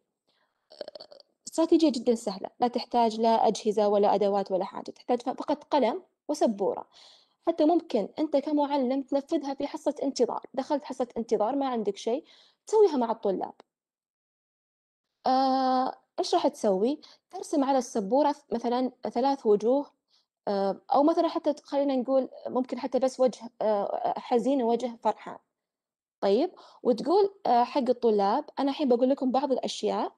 استراتيجية جدا سهلة لا تحتاج لا أجهزة ولا أدوات ولا حاجة تحتاج فقط قلم وسبورة حتى ممكن أنت كمعلم تنفذها في حصة انتظار دخلت حصة انتظار ما عندك شيء تسويها مع الطلاب إيش راح تسوي؟ ترسم على السبورة مثلا ثلاث وجوه آه، أو مثلا حتى خلينا نقول ممكن حتى بس وجه آه، حزين ووجه فرحان طيب وتقول آه، حق الطلاب أنا الحين بقول لكم بعض الأشياء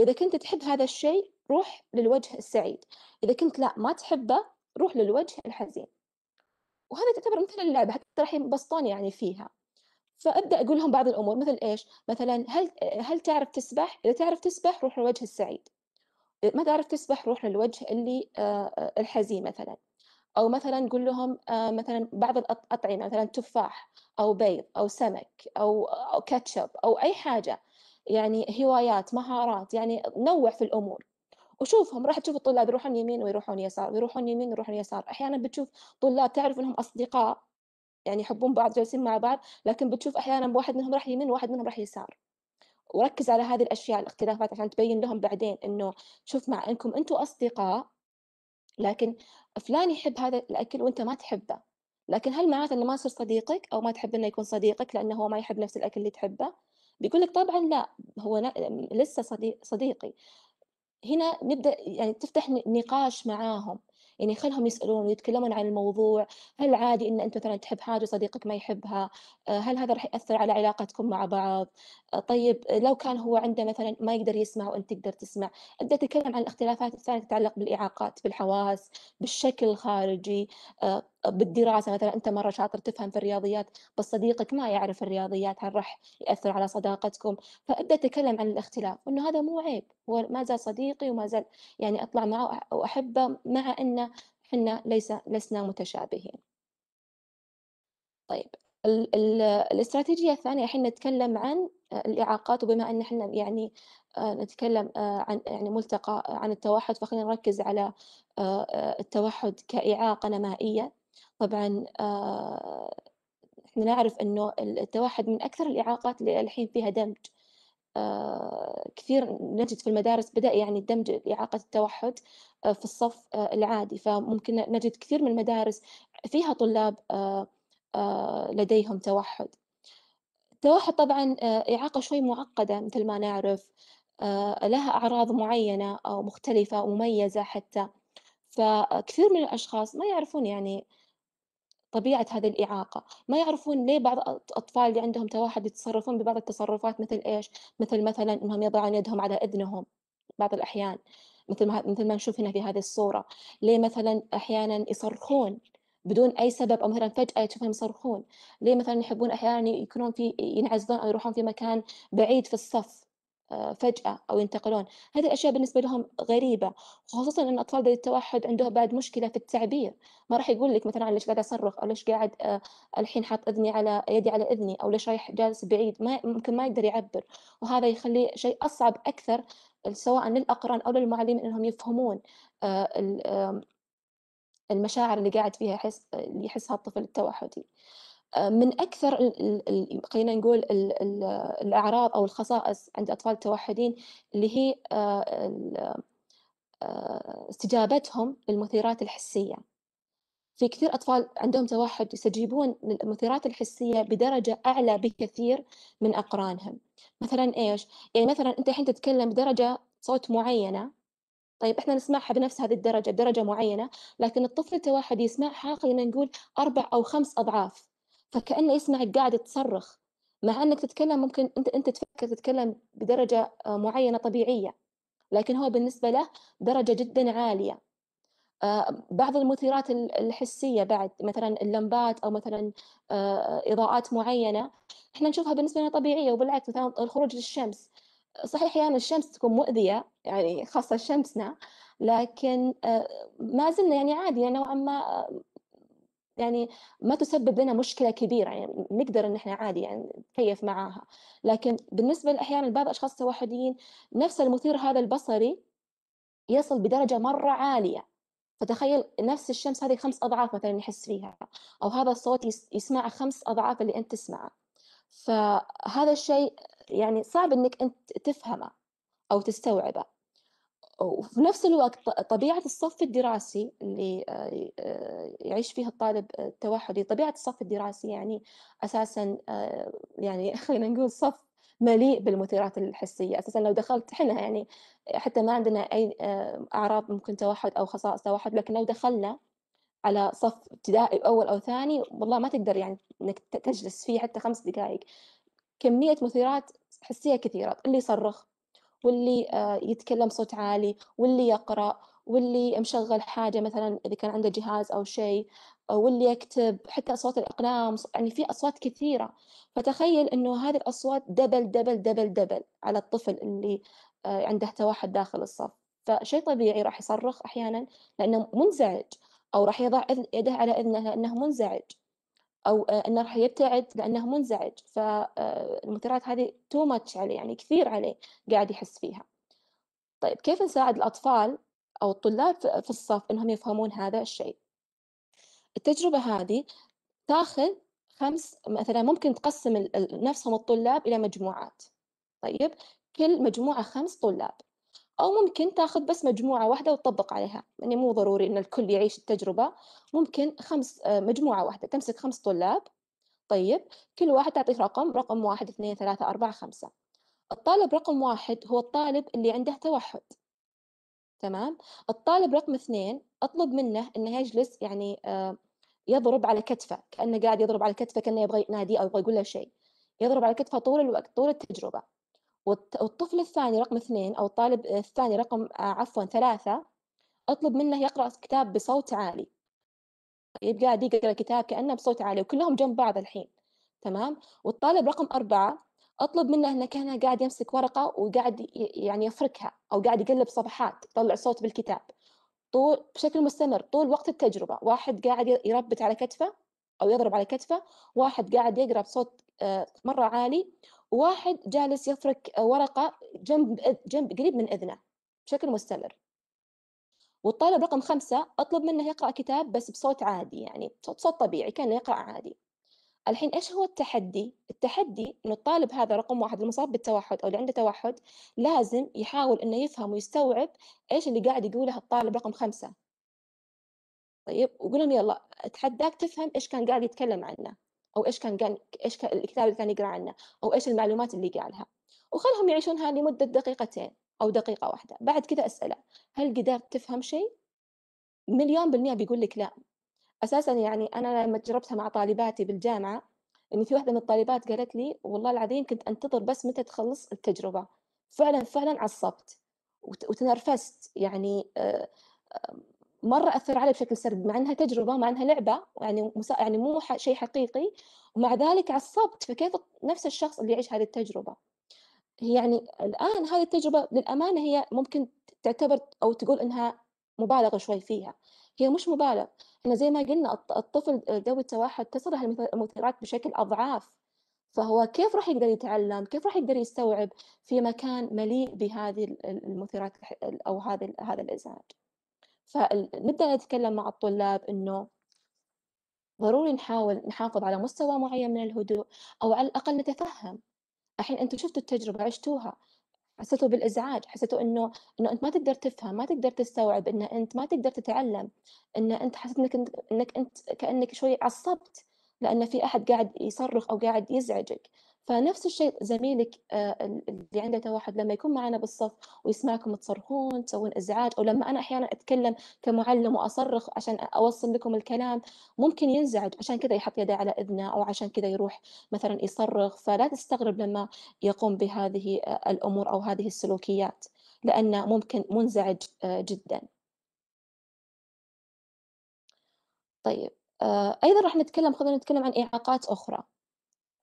إذا كنت تحب هذا الشيء روح للوجه السعيد إذا كنت لا ما تحبه روح للوجه الحزين وهذا تعتبر مثل اللعبة حتى راح ينبسطون يعني فيها فابدا اقول لهم بعض الامور مثل ايش؟ مثلا هل هل تعرف تسبح؟ اذا تعرف تسبح روح للوجه السعيد. إذا ما تعرف تسبح روح للوجه اللي آه، آه، الحزين مثلا. او مثلا قول لهم آه، مثلا بعض الاطعمه مثلا تفاح او بيض او سمك او كاتشب او اي حاجه يعني هوايات مهارات يعني نوع في الامور وشوفهم راح تشوف الطلاب يروحون يمين ويروحون يسار ويروحون يمين ويروحون يسار احيانا بتشوف طلاب تعرف انهم اصدقاء يعني يحبون بعض جالسين مع بعض لكن بتشوف احيانا واحد منهم راح يمين وواحد منهم راح يسار وركز على هذه الاشياء الاختلافات عشان تبين لهم بعدين انه شوف مع انكم انتم اصدقاء لكن فلان يحب هذا الاكل وانت ما تحبه لكن هل معناته انه ما صار صديقك او ما تحب انه يكون صديقك لانه هو ما يحب نفس الاكل اللي تحبه بيقول لك طبعا لا هو لسه صديق صديقي هنا نبدا يعني تفتح نقاش معاهم يعني خلهم يسالون ويتكلمون عن الموضوع هل عادي ان انت مثلا تحب حاجه صديقك ما يحبها آه، هل هذا راح ياثر على علاقتكم مع بعض آه، طيب لو كان هو عنده مثلا ما يقدر يسمع وانت تقدر تسمع ابدا تتكلم عن الاختلافات الثانيه تتعلق بالاعاقات بالحواس بالشكل الخارجي آه، بالدراسة مثلا أنت مرة شاطر تفهم في الرياضيات بس صديقك ما يعرف الرياضيات هل راح يأثر على صداقتكم فأبدأ أتكلم عن الاختلاف وأنه هذا مو عيب هو ما زال صديقي وما زال يعني أطلع معه وأحبه مع أنه حنا ليس لسنا متشابهين طيب ال ال الاستراتيجية الثانية احنا نتكلم عن آه، الإعاقات وبما أن احنا يعني آه، نتكلم آه، عن يعني ملتقى عن التوحد فخلينا نركز على التوحد كإعاقة نمائية طبعًا آه، إحنا نعرف إنه التوحُّد من أكثر الإعاقات اللي الحين فيها دمج، آه، كثير نجد في المدارس بدأ يعني الدمج إعاقة التوحُّد آه، في الصف العادي، فممكن نجد كثير من المدارس فيها طلاب لديهم توحُّد. التوحُّد طبعًا إعاقة شوي مُعقّدة مثل ما نعرف، لها أعراض معيّنة أو مختلفة ومميّزة حتى، فكثير من الأشخاص ما يعرفون يعني طبيعة هذه الإعاقة ما يعرفون ليه بعض الأطفال اللي عندهم توحد يتصرفون ببعض التصرفات مثل إيش مثل مثلا أنهم يضعون يدهم على إذنهم بعض الأحيان مثل ما مثل ما نشوف هنا في هذه الصورة ليه مثلا أحيانا يصرخون بدون اي سبب او مثلا فجاه تشوفهم يصرخون ليه مثلا يحبون احيانا يكونون في ينعزلون او يروحون في مكان بعيد في الصف آه، فجأة أو ينتقلون هذه الأشياء بالنسبة لهم غريبة خصوصا أن أطفال ذوي التوحد عندهم بعد مشكلة في التعبير ما راح يقول لك مثلا ليش قاعد أصرخ أو ليش قاعد آه، الحين حاط إذني على يدي على إذني أو ليش رايح جالس بعيد ما ممكن ما يقدر يعبر وهذا يخلي شيء أصعب أكثر سواء للأقران أو للمعلمين أنهم يفهمون آه، المشاعر اللي قاعد فيها يحس يحسها الطفل التوحدي آه، من اكثر خلينا نقول ال ال الاعراض او الخصائص عند اطفال التوحدين اللي هي آه، آه، استجابتهم للمثيرات الحسيه في كثير اطفال عندهم توحد يستجيبون للمثيرات الحسيه بدرجه اعلى بكثير من اقرانهم مثلا ايش يعني مثلا انت الحين تتكلم بدرجه صوت معينه طيب احنا نسمعها بنفس هذه الدرجه بدرجه معينه لكن الطفل التوحد يسمعها خلينا نقول اربع او خمس اضعاف فكأنه يسمعك قاعد تصرخ مع أنك تتكلم ممكن أنت أنت تفكر تتكلم بدرجة آه، معينة طبيعية لكن هو بالنسبة له درجة جدا عالية آه، بعض المثيرات الحسية بعد مثلا اللمبات أو مثلا آه، إضاءات معينة احنا نشوفها بالنسبة لنا طبيعية وبالعكس مثلا الخروج للشمس صحيح أحيانا يعني الشمس تكون مؤذية يعني خاصة شمسنا لكن ما زلنا يعني عادي يعني نوعا ما يعني ما تسبب لنا مشكله كبيره يعني نقدر ان احنا عادي يعني نتكيف معاها لكن بالنسبه لاحيانا بعض الاشخاص التوحديين نفس المثير هذا البصري يصل بدرجه مره عاليه فتخيل نفس الشمس هذه خمس اضعاف مثلا نحس فيها او هذا الصوت يسمعه خمس اضعاف اللي انت تسمعه فهذا الشيء يعني صعب انك انت تفهمه او تستوعبه وفي نفس الوقت طبيعة الصف الدراسي اللي آه، آه، يعيش فيه الطالب آه، التوحدي طبيعة الصف الدراسي يعني أساسا يعني خلينا نقول صف مليء بالمثيرات الحسية أساسا لو دخلت إحنا يعني حتى ما عندنا أي أعراض ممكن توحد أو خصائص توحد لكن لو دخلنا على صف ابتدائي أول أو ثاني والله ما تقدر يعني إنك تجلس فيه حتى خمس دقائق كمية مثيرات حسية كثيرة اللي يصرخ واللي آه، يتكلم صوت عالي واللي يقرأ واللي مشغل حاجة مثلا إذا كان عنده جهاز أو شيء آه، واللي يكتب حتى أصوات الأقلام يعني في أصوات كثيرة فتخيل أنه هذه الأصوات دبل دبل دبل دبل على الطفل اللي آه، عنده توحد داخل الصف فشيء طبيعي راح يصرخ أحيانا لأنه منزعج أو راح يضع يده على إذنه لأنه منزعج او آه، انه راح يبتعد لانه منزعج فالمثيرات آه، هذه تو ماتش عليه يعني كثير عليه قاعد يحس فيها طيب كيف نساعد الاطفال او الطلاب في الصف انهم يفهمون هذا الشيء التجربه هذه تاخذ خمس مثلا ممكن تقسم نفسهم الطلاب الى مجموعات طيب كل مجموعه خمس طلاب أو ممكن تاخذ بس مجموعة واحدة وتطبق عليها يعني مو ضروري إن الكل يعيش التجربة ممكن خمس آه، مجموعة واحدة تمسك خمس طلاب طيب كل واحد تعطيه رقم رقم واحد اثنين ثلاثة أربعة خمسة الطالب رقم واحد هو الطالب اللي عنده توحد تمام الطالب رقم اثنين أطلب منه إنه يجلس يعني آه، يضرب على كتفه كأنه قاعد يضرب على كتفه كأنه يبغى ينادي أو يبغى يقول له شيء يضرب على كتفه طول الوقت طول التجربة والطفل الثاني رقم اثنين أو الطالب الثاني رقم آه، عفوا ثلاثة أطلب منه يقرأ كتاب بصوت عالي يبقى قاعد يقرأ الكتاب كأنه بصوت عالي وكلهم جنب بعض الحين تمام والطالب رقم أربعة أطلب منه أنه كان قاعد يمسك ورقة وقاعد يعني يفركها أو قاعد يقلب صفحات يطلع صوت بالكتاب طول بشكل مستمر طول وقت التجربة واحد قاعد يربت على كتفه أو يضرب على كتفه واحد قاعد يقرأ بصوت آه، مرة عالي واحد جالس يفرك ورقة جنب جنب قريب من إذنه بشكل مستمر والطالب رقم خمسة أطلب منه يقرأ كتاب بس بصوت عادي يعني صوت صوت طبيعي كأنه يقرأ عادي الحين إيش هو التحدي؟ التحدي إنه الطالب هذا رقم واحد المصاب بالتوحد أو اللي عنده توحد لازم يحاول إنه يفهم ويستوعب إيش اللي قاعد يقوله الطالب رقم خمسة طيب وقول يلا أتحداك تفهم إيش كان قاعد يتكلم عنه او ايش كان قال ايش كان الكتاب اللي كان يقرا عنه او ايش المعلومات اللي قالها وخلهم يعيشونها لمده دقيقتين او دقيقه واحده بعد كذا اساله هل قدرت تفهم شيء مليون بالمئة بيقول لك لا اساسا يعني انا لما جربتها مع طالباتي بالجامعه ان في واحده من الطالبات قالت لي والله العظيم كنت انتظر بس متى تخلص التجربه فعلا فعلا عصبت وتنرفزت يعني آه، مره اثر علي بشكل سلبي مع انها تجربه مع انها لعبه يعني مسا... يعني مو ح... شيء حقيقي ومع ذلك عصبت فكيف نفس الشخص اللي يعيش هذه التجربه يعني الان هذه التجربه للامانه هي ممكن تعتبر او تقول انها مبالغه شوي فيها هي مش مبالغ احنا زي ما قلنا الطفل ذوي التوحد تصله المثيرات بشكل اضعاف فهو كيف راح يقدر يتعلم كيف راح يقدر يستوعب في مكان مليء بهذه المثيرات او هذا هذا الازعاج فنبدأ نتكلم مع الطلاب إنه ضروري نحاول نحافظ على مستوى معين من الهدوء أو على الأقل نتفهم الحين أنتم شفتوا التجربة عشتوها حسيتوا بالازعاج حسيتوا انه انه انت ما تقدر تفهم ما تقدر تستوعب ان انت ما تقدر تتعلم ان انت حسيت انك انك انت كانك شوي عصبت لان في احد قاعد يصرخ او قاعد يزعجك فنفس الشيء زميلك آه، اللي عنده توحد لما يكون معنا بالصف ويسمعكم تصرخون تسوون ازعاج او لما انا احيانا اتكلم كمعلم واصرخ عشان اوصل لكم الكلام ممكن ينزعج عشان كذا يحط يده على اذنه او عشان كذا يروح مثلا يصرخ فلا تستغرب لما يقوم بهذه آه، الامور او هذه السلوكيات لانه ممكن منزعج آه، جدا طيب ايضا راح نتكلم خلينا نتكلم عن اعاقات اخرى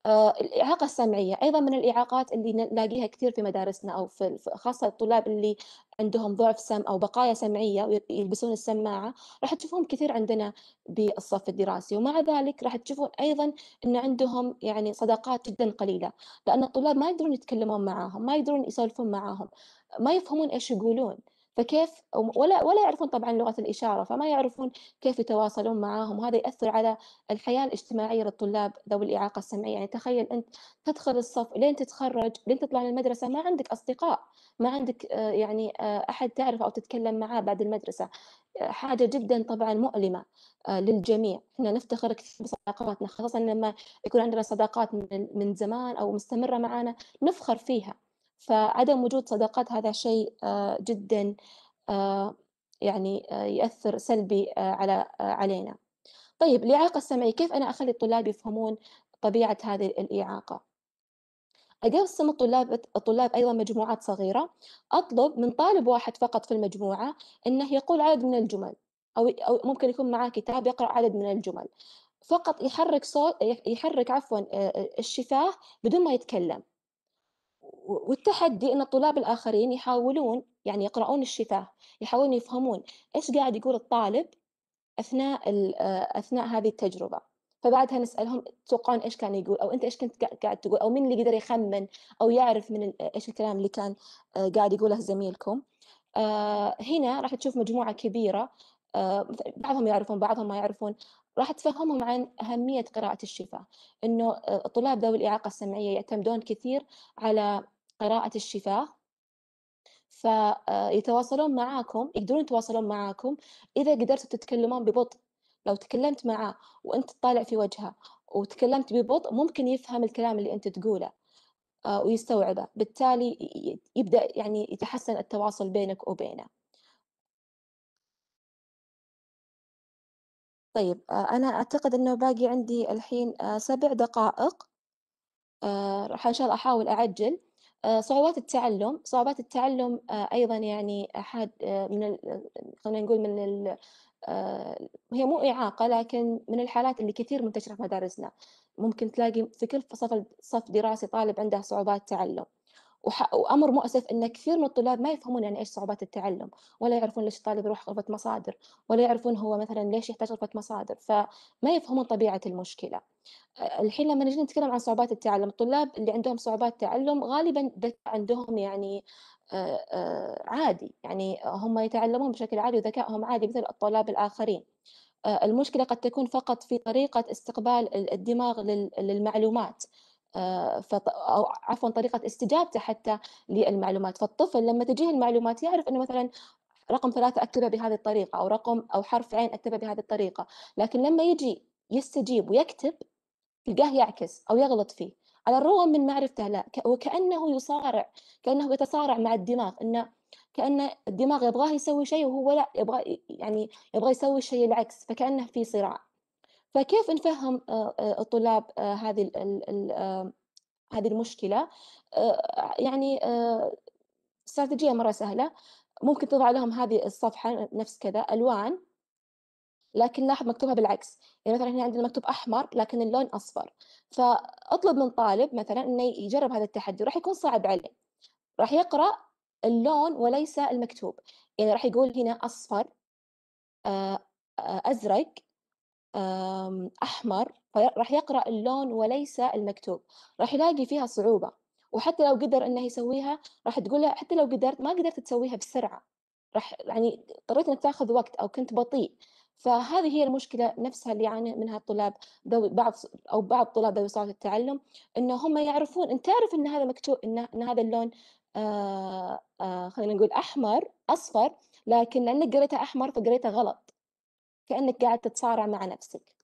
آه، الإعاقة السمعية أيضا من الإعاقات اللي نلاقيها كثير في مدارسنا أو في خاصة الطلاب اللي عندهم ضعف سم أو بقايا سمعية ويلبسون السماعة راح تشوفهم كثير عندنا بالصف الدراسي ومع ذلك راح تشوفون أيضا أن عندهم يعني صداقات جدا قليلة لأن الطلاب ما يقدرون يتكلمون معاهم ما يقدرون يسولفون معاهم ما يفهمون إيش يقولون فكيف ولا ولا يعرفون طبعا لغه الاشاره فما يعرفون كيف يتواصلون معاهم وهذا ياثر على الحياه الاجتماعيه للطلاب ذوي الاعاقه السمعيه يعني تخيل انت تدخل الصف لين تتخرج لين تطلع من المدرسه ما عندك اصدقاء ما عندك آه، يعني آه، احد تعرفه او تتكلم معاه بعد المدرسه آه، حاجة جدا طبعا مؤلمة للجميع احنا نفتخر كثير بصداقاتنا خاصة لما يكون عندنا صداقات من زمان أو مستمرة معنا نفخر فيها فعدم وجود صداقات هذا شيء آه، جدا آه، يعني آه، يأثر سلبي على علينا طيب الإعاقة السمعية كيف أنا أخلي الطلاب يفهمون طبيعة هذه الإعاقة أقسم الطلاب الطلاب أيضا مجموعات صغيرة أطلب من طالب واحد فقط في المجموعة أنه يقول عدد من الجمل أو أو ممكن يكون معاه كتاب يقرأ عدد من الجمل فقط يحرك صوت يحرك عفوا الشفاه بدون ما يتكلم والتحدي ان الطلاب الاخرين يحاولون يعني يقرؤون الشفاه يحاولون يفهمون ايش قاعد يقول الطالب اثناء آه، اثناء هذه التجربه فبعدها نسالهم تتوقعون ايش كان يقول او انت ايش كنت قاعد تقول او مين اللي قدر يخمن او يعرف من ايش الكلام اللي كان آه، قاعد يقوله زميلكم آه، هنا راح تشوف مجموعه كبيره بعضهم يعرفون بعضهم ما يعرفون راح تفهمهم عن أهمية قراءة الشفاه إنه الطلاب ذوي الإعاقة السمعية يعتمدون كثير على قراءة الشفاه فيتواصلون آه، معاكم يقدرون يتواصلون معاكم إذا قدرتوا تتكلمون ببطء لو تكلمت معاه وأنت تطالع في وجهه وتكلمت ببطء ممكن يفهم الكلام اللي أنت تقوله آه، ويستوعبه بالتالي يبدأ يعني يتحسن التواصل بينك وبينه طيب آه، أنا أعتقد أنه باقي عندي الحين سبع دقائق راح إن شاء الله أحاول أعجل آه، صعوبات التعلم صعوبات التعلم آه، أيضا يعني أحد آه، من خلينا نقول من ال... هي مو إعاقة لكن من الحالات اللي كثير منتشرة في مدارسنا ممكن تلاقي في كل صف صف دراسي طالب عنده صعوبات تعلم وامر مؤسف ان كثير من الطلاب ما يفهمون يعني ايش صعوبات التعلم ولا يعرفون ليش الطالب يروح غرفه مصادر ولا يعرفون هو مثلا ليش يحتاج غرفه مصادر فما يفهمون طبيعه المشكله الحين لما نجي نتكلم عن صعوبات التعلم الطلاب اللي عندهم صعوبات تعلم غالبا ذكاء عندهم يعني عادي يعني هم يتعلمون بشكل عادي وذكائهم عادي مثل الطلاب الآخرين المشكلة قد تكون فقط في طريقة استقبال الدماغ للمعلومات آه، فط... او عفوا طريقه استجابته حتى للمعلومات فالطفل لما تجيه المعلومات يعرف انه مثلا رقم ثلاثة أكتبه بهذه الطريقة أو رقم أو حرف عين أكتبه بهذه الطريقة لكن لما يجي يستجيب ويكتب تلقاه يعكس أو يغلط فيه على الرغم من معرفته لا وكأنه يصارع كأنه يتصارع مع الدماغ أنه كأن الدماغ يبغاه يسوي شيء وهو لا يبغى يعني يبغى يسوي الشيء العكس فكأنه في صراع فكيف نفهم آه، آه، الطلاب آه، هذه هذه المشكلة يعني استراتيجية مرة سهلة ممكن تضع لهم هذه الصفحة نفس كذا ألوان لكن لاحظ مكتوبها بالعكس يعني مثلا هنا عندنا مكتوب احمر لكن اللون اصفر فاطلب من طالب مثلا انه يجرب هذا التحدي راح يكون صعب عليه راح يقرا اللون وليس المكتوب يعني راح يقول هنا اصفر ازرق آمم، أحمر فراح يقرأ اللون وليس المكتوب راح يلاقي فيها صعوبة وحتى لو قدر إنه يسويها راح تقول له حتى لو قدرت ما قدرت تسويها بسرعة راح يعني اضطريت إنك تاخذ وقت أو كنت بطيء فهذه هي المشكلة نفسها اللي يعاني منها الطلاب ذوي بعض أو بعض طلاب ذوي صعوبة التعلم إن هم يعرفون أن تعرف أن هذا مكتوب أن, إن هذا اللون آه، آه، خلينا نقول أحمر أصفر لكن لأنك قريته أحمر فقريته غلط كأنك قاعد تتصارع مع نفسك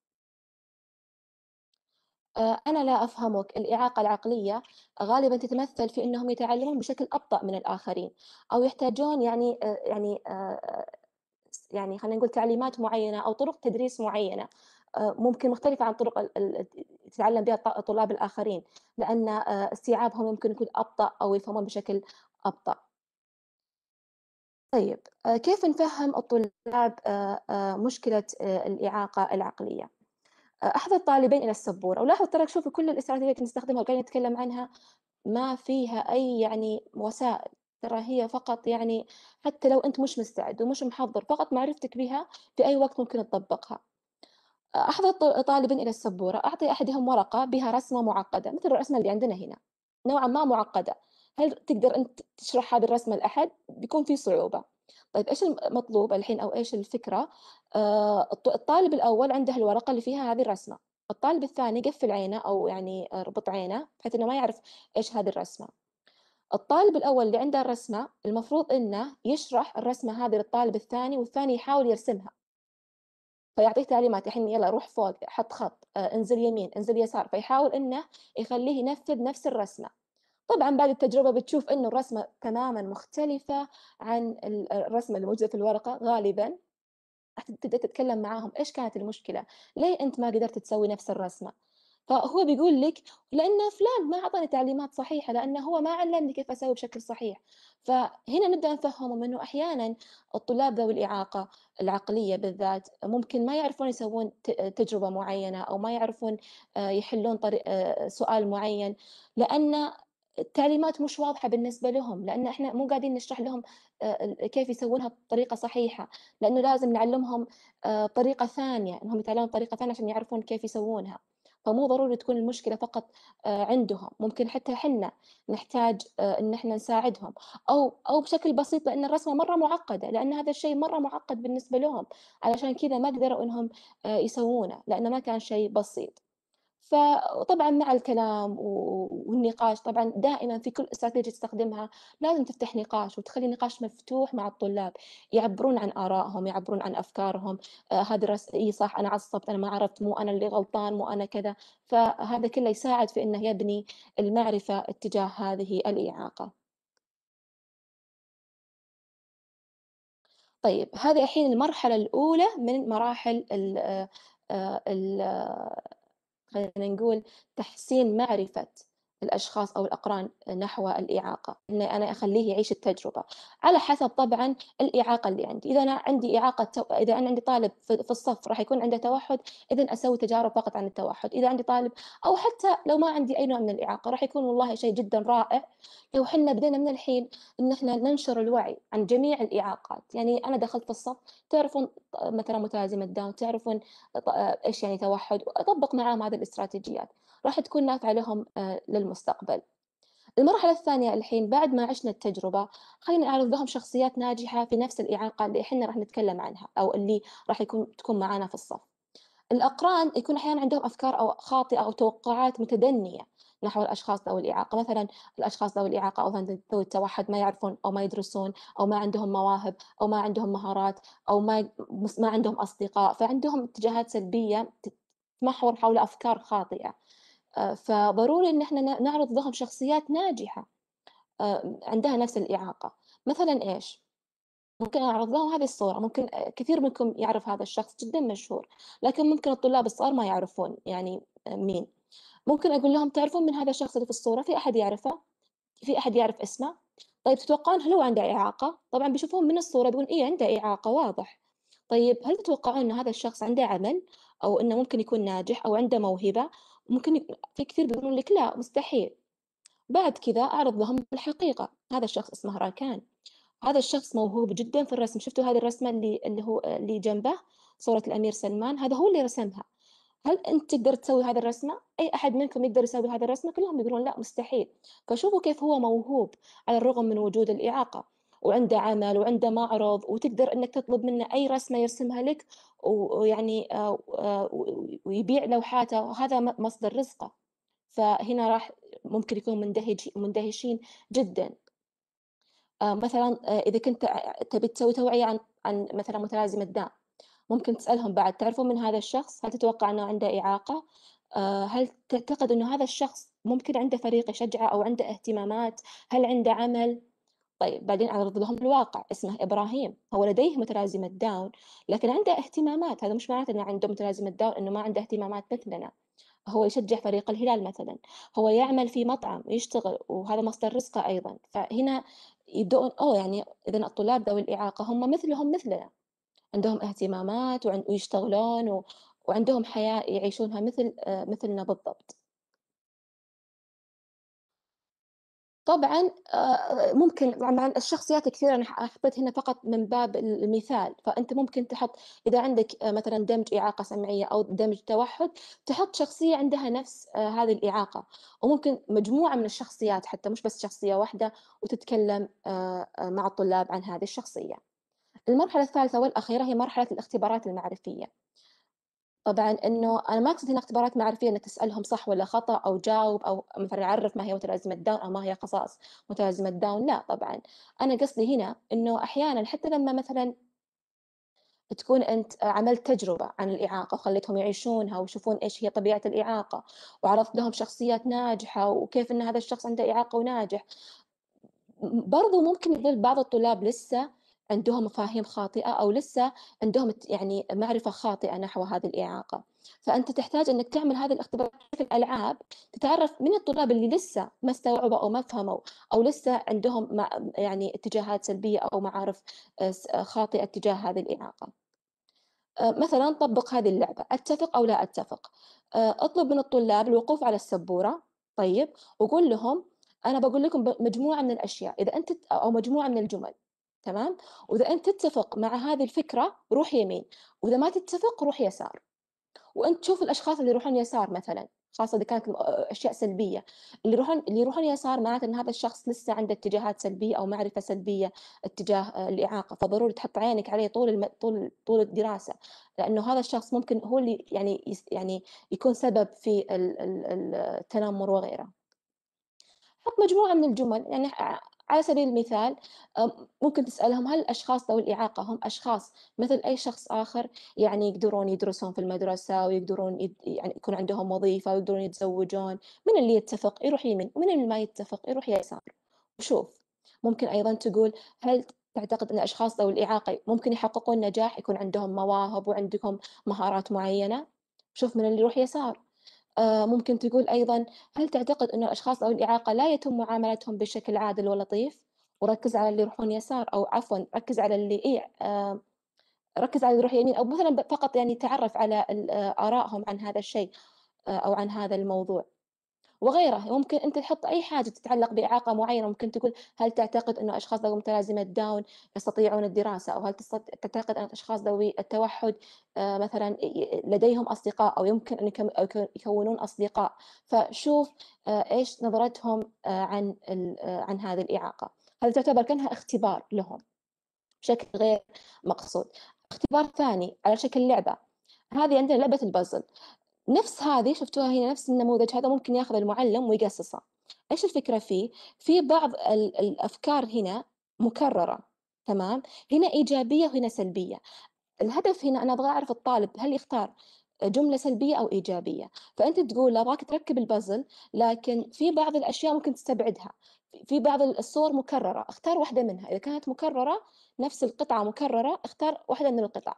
آه، أنا لا أفهمك الإعاقة العقلية غالبا تتمثل في أنهم يتعلمون بشكل أبطأ من الآخرين أو يحتاجون يعني آه، يعني آه، يعني خلينا نقول تعليمات معينة أو طرق تدريس معينة ممكن مختلفة عن طرق تتعلم بها الطلاب الآخرين لأن استيعابهم ممكن يكون أبطأ أو يفهمون بشكل أبطأ طيب آه، كيف نفهم الطلاب آه، آه، مشكلة الإعاقة العقلية؟ أحضر الطالبين إلى السبورة ولاحظ ترى شوفي كل الاستراتيجيات اللي نستخدمها وقاعدين نتكلم عنها ما فيها أي يعني وسائل ترى هي فقط يعني حتى لو أنت مش مستعد ومش محضر فقط معرفتك بها في أي وقت ممكن تطبقها أحضر طالبين إلى السبورة أعطي أحدهم ورقة بها رسمة معقدة مثل الرسمة اللي عندنا هنا نوعا ما معقدة هل تقدر أنت تشرح هذه الرسمة لأحد؟ بيكون في صعوبة طيب إيش المطلوب الحين أو إيش الفكرة؟ آه، الطالب الأول عنده الورقة اللي فيها هذه الرسمة الطالب الثاني قفل عينه أو يعني ربط عينه بحيث أنه ما يعرف إيش هذه الرسمة الطالب الأول اللي عنده الرسمة المفروض أنه يشرح الرسمة هذه للطالب الثاني والثاني يحاول يرسمها فيعطيه تعليمات الحين يلا روح فوق حط خط آه، انزل يمين انزل يسار فيحاول انه يخليه ينفذ نفس الرسمه طبعا بعد التجربة بتشوف أنه الرسمة تماما مختلفة عن الرسمة اللي موجودة في الورقة غالبا تبدأ تتكلم معاهم إيش كانت المشكلة ليه أنت ما قدرت تسوي نفس الرسمة فهو بيقول لك لأن فلان ما أعطاني تعليمات صحيحة لأنه هو ما علمني كيف أسوي بشكل صحيح فهنا نبدأ نفهمهم أنه أحيانا الطلاب ذوي الإعاقة العقلية بالذات ممكن ما يعرفون يسوون تجربة معينة أو ما يعرفون آه، يحلون طريق آه، سؤال معين لأن التعليمات مش واضحه بالنسبه لهم لان احنا مو قاعدين نشرح لهم آه، كيف يسوونها بطريقه صحيحه لانه لازم نعلمهم آه، طريقه ثانيه انهم يتعلمون طريقه ثانيه عشان يعرفون كيف يسوونها فمو ضروري تكون المشكله فقط آه، عندهم ممكن حتى احنا نحتاج ان احنا نساعدهم او او بشكل بسيط لان الرسمه مره معقده لان هذا الشيء مره معقد بالنسبه لهم علشان كذا ما قدروا انهم يسوونه لانه ما كان شيء بسيط فطبعا مع الكلام والنقاش طبعا دائما في كل استراتيجية تستخدمها لازم تفتح نقاش وتخلي النقاش مفتوح مع الطلاب يعبرون عن آرائهم يعبرون عن أفكارهم آه هذا إي صح أنا عصبت أنا ما عرفت مو أنا اللي غلطان مو أنا كذا فهذا كله يساعد في أنه يبني المعرفة اتجاه هذه الإعاقة طيب هذه الحين المرحلة الأولى من مراحل ال آه، ال آه، خلينا نقول تحسين معرفة الأشخاص أو الأقران نحو الإعاقة اني أنا أخليه يعيش التجربة على حسب طبعا الإعاقة اللي عندي إذا أنا عندي إعاقة تو... إذا أنا عندي طالب في الصف راح يكون عنده توحد إذا أسوي تجارب فقط عن التوحد إذا عندي طالب أو حتى لو ما عندي أي نوع من الإعاقة راح يكون والله شيء جدا رائع لو حنا بدينا من الحين إن إحنا ننشر الوعي عن جميع الإعاقات يعني أنا دخلت في الصف تعرفون مثلا متلازمة داون تعرفون إيش يعني توحد أطبق معاهم هذه الاستراتيجيات راح تكون نافعة لهم آه، للمستقبل المرحلة الثانية الحين بعد ما عشنا التجربة خلينا نعرض لهم شخصيات ناجحة في نفس الإعاقة اللي احنا راح نتكلم عنها أو اللي راح يكون تكون معانا في الصف الأقران يكون أحيانا عندهم أفكار أو خاطئة أو توقعات متدنية نحو الأشخاص ذوي الإعاقة مثلا الأشخاص ذوي الإعاقة أو ذوي التوحد ما يعرفون أو ما يدرسون أو ما عندهم مواهب أو ما عندهم مهارات أو ما ما عندهم أصدقاء فعندهم اتجاهات سلبية تتمحور حول أفكار خاطئة آه، فضروري إن إحنا نعرض لهم شخصيات ناجحة آه، عندها نفس الإعاقة مثلا إيش؟ ممكن أعرض لهم هذه الصورة ممكن آه، كثير منكم يعرف هذا الشخص جدا مشهور لكن ممكن الطلاب الصغار ما يعرفون يعني مين ممكن أقول لهم تعرفون من هذا الشخص اللي في الصورة في أحد يعرفه في أحد يعرف اسمه طيب تتوقعون هل هو عنده إعاقة طبعا بيشوفون من الصورة بيقولون إيه عنده إعاقة واضح طيب هل تتوقعون أن هذا الشخص عنده عمل أو أنه ممكن يكون ناجح أو عنده موهبة ممكن في كثير بيقولون لك لا مستحيل بعد كذا أعرض لهم الحقيقة هذا الشخص اسمه راكان هذا الشخص موهوب جدا في الرسم شفتوا هذه الرسمة اللي اللي هو اللي جنبه صورة الأمير سلمان هذا هو اللي رسمها هل أنت تقدر تسوي هذه الرسمة؟ أي أحد منكم يقدر يسوي هذه الرسمة؟ كلهم يقولون لا مستحيل فشوفوا كيف هو موهوب على الرغم من وجود الإعاقة وعنده عمل وعنده معرض وتقدر انك تطلب منه اي رسمه يرسمها لك ويعني آه، آه، ويبيع لوحاته وهذا مصدر رزقه فهنا راح ممكن يكون مندهج مندهشين جدا آه، مثلا اذا كنت تبي تسوي توعيه عن عن مثلا متلازمه الداء ممكن تسالهم بعد تعرفون من هذا الشخص هل تتوقع انه عنده اعاقه هل تعتقد انه هذا الشخص ممكن عنده فريق يشجعه او عنده اهتمامات هل عنده عمل طيب بعدين أعرض لهم الواقع اسمه إبراهيم هو لديه متلازمة داون لكن عنده اهتمامات هذا مش معناته أنه عنده متلازمة داون أنه ما عنده اهتمامات مثلنا هو يشجع فريق الهلال مثلا هو يعمل في مطعم يشتغل وهذا مصدر رزقه أيضا فهنا يبدون أوه يعني إذا الطلاب ذوي الإعاقة هم مثلهم مثلنا عندهم اهتمامات ويشتغلون وعندهم حياة يعيشونها مثل آه، مثلنا بالضبط طبعا آه، ممكن مع الشخصيات كثيره انا حطيت هنا فقط من باب المثال فانت ممكن تحط اذا عندك آه، مثلا دمج اعاقه سمعيه او دمج توحد تحط شخصيه عندها نفس آه، هذه الاعاقه وممكن مجموعه من الشخصيات حتى مش بس شخصيه واحده وتتكلم مع الطلاب عن هذه الشخصيه. المرحله الثالثه والاخيره هي مرحله الاختبارات المعرفيه. طبعا انه انا ما اقصد هنا اختبارات معرفيه انك تسالهم صح ولا خطا او جاوب او مثلا عرف ما هي متلازمه داون او ما هي خصائص متلازمه داون لا طبعا انا قصدي هنا انه احيانا حتى لما مثلا تكون أنت عملت تجربة عن الإعاقة وخليتهم يعيشونها ويشوفون إيش هي طبيعة الإعاقة وعرضت لهم شخصيات ناجحة وكيف أن هذا الشخص عنده إعاقة وناجح برضو ممكن يظل بعض الطلاب لسه عندهم مفاهيم خاطئة أو لسه عندهم يعني معرفة خاطئة نحو هذه الإعاقة فأنت تحتاج أنك تعمل هذه الاختبارات في الألعاب تتعرف من الطلاب اللي لسه ما استوعبوا أو ما فهموا أو لسه عندهم يعني اتجاهات سلبية أو معارف آه، آه، خاطئة تجاه هذه الإعاقة آه، مثلا طبق هذه اللعبة أتفق أو لا أتفق أطلب من الطلاب الوقوف على السبورة طيب وقول لهم أنا بقول لكم مجموعة من الأشياء إذا أنت أو مجموعة من الجمل تمام واذا انت تتفق مع هذه الفكره روح يمين واذا ما تتفق روح يسار وانت تشوف الاشخاص اللي يروحون يسار مثلا خاصه اذا كانت آه، اشياء سلبيه اللي يروحون اللي يروحون يسار معناته ان هذا الشخص لسه عنده اتجاهات سلبيه او معرفه سلبيه اتجاه آه، الاعاقه فضروري تحط عينك عليه طول الم... طول طول الدراسه لانه هذا الشخص ممكن هو اللي يعني يس... يعني يكون سبب في التنمر وغيره حط مجموعه من الجمل يعني على سبيل المثال آه، ممكن تسألهم هل الأشخاص ذوي الإعاقة هم أشخاص مثل أي شخص آخر يعني يقدرون يدرسون في المدرسة ويقدرون يد... يعني يكون عندهم وظيفة ويقدرون يتزوجون من اللي يتفق يروح يمين ومن اللي ما يتفق يروح يسار وشوف ممكن أيضا تقول هل تعتقد أن الأشخاص ذوي الإعاقة ممكن يحققون نجاح يكون عندهم مواهب وعندهم مهارات معينة شوف من اللي يروح يسار آه، ممكن تقول أيضا هل تعتقد أن الأشخاص ذوي الإعاقة لا يتم معاملتهم بشكل عادل ولطيف؟ وركز على اللي يروحون يسار أو عفوا ركز على اللي إيه ركز على يروح يمين أو مثلا فقط يعني تعرف على آه، آرائهم عن هذا الشيء آه، أو عن هذا الموضوع. وغيره ممكن أنت تحط أي حاجة تتعلق بإعاقة معينة ممكن تقول هل تعتقد أن أشخاص ذوي متلازمة داون يستطيعون الدراسة أو هل تعتقد أن أشخاص ذوي التوحد آه، مثلا لديهم أصدقاء أو يمكن أن يكونون أصدقاء فشوف آه، إيش نظرتهم آه، عن عن هذه الإعاقة هذا تعتبر كأنها اختبار لهم بشكل غير مقصود اختبار ثاني على شكل لعبة هذه عندنا لعبة البازل نفس هذه شفتوها هنا نفس النموذج هذا ممكن ياخذ المعلم ويقصصه ايش الفكره فيه في بعض الافكار هنا مكرره تمام هنا ايجابيه وهنا سلبيه الهدف هنا انا ابغى اعرف الطالب هل يختار جمله سلبيه او ايجابيه فانت تقول ابغاك تركب البازل لكن في بعض الاشياء ممكن تستبعدها في بعض الصور مكرره اختار واحده منها اذا كانت مكرره نفس القطعه مكرره اختار واحده من القطع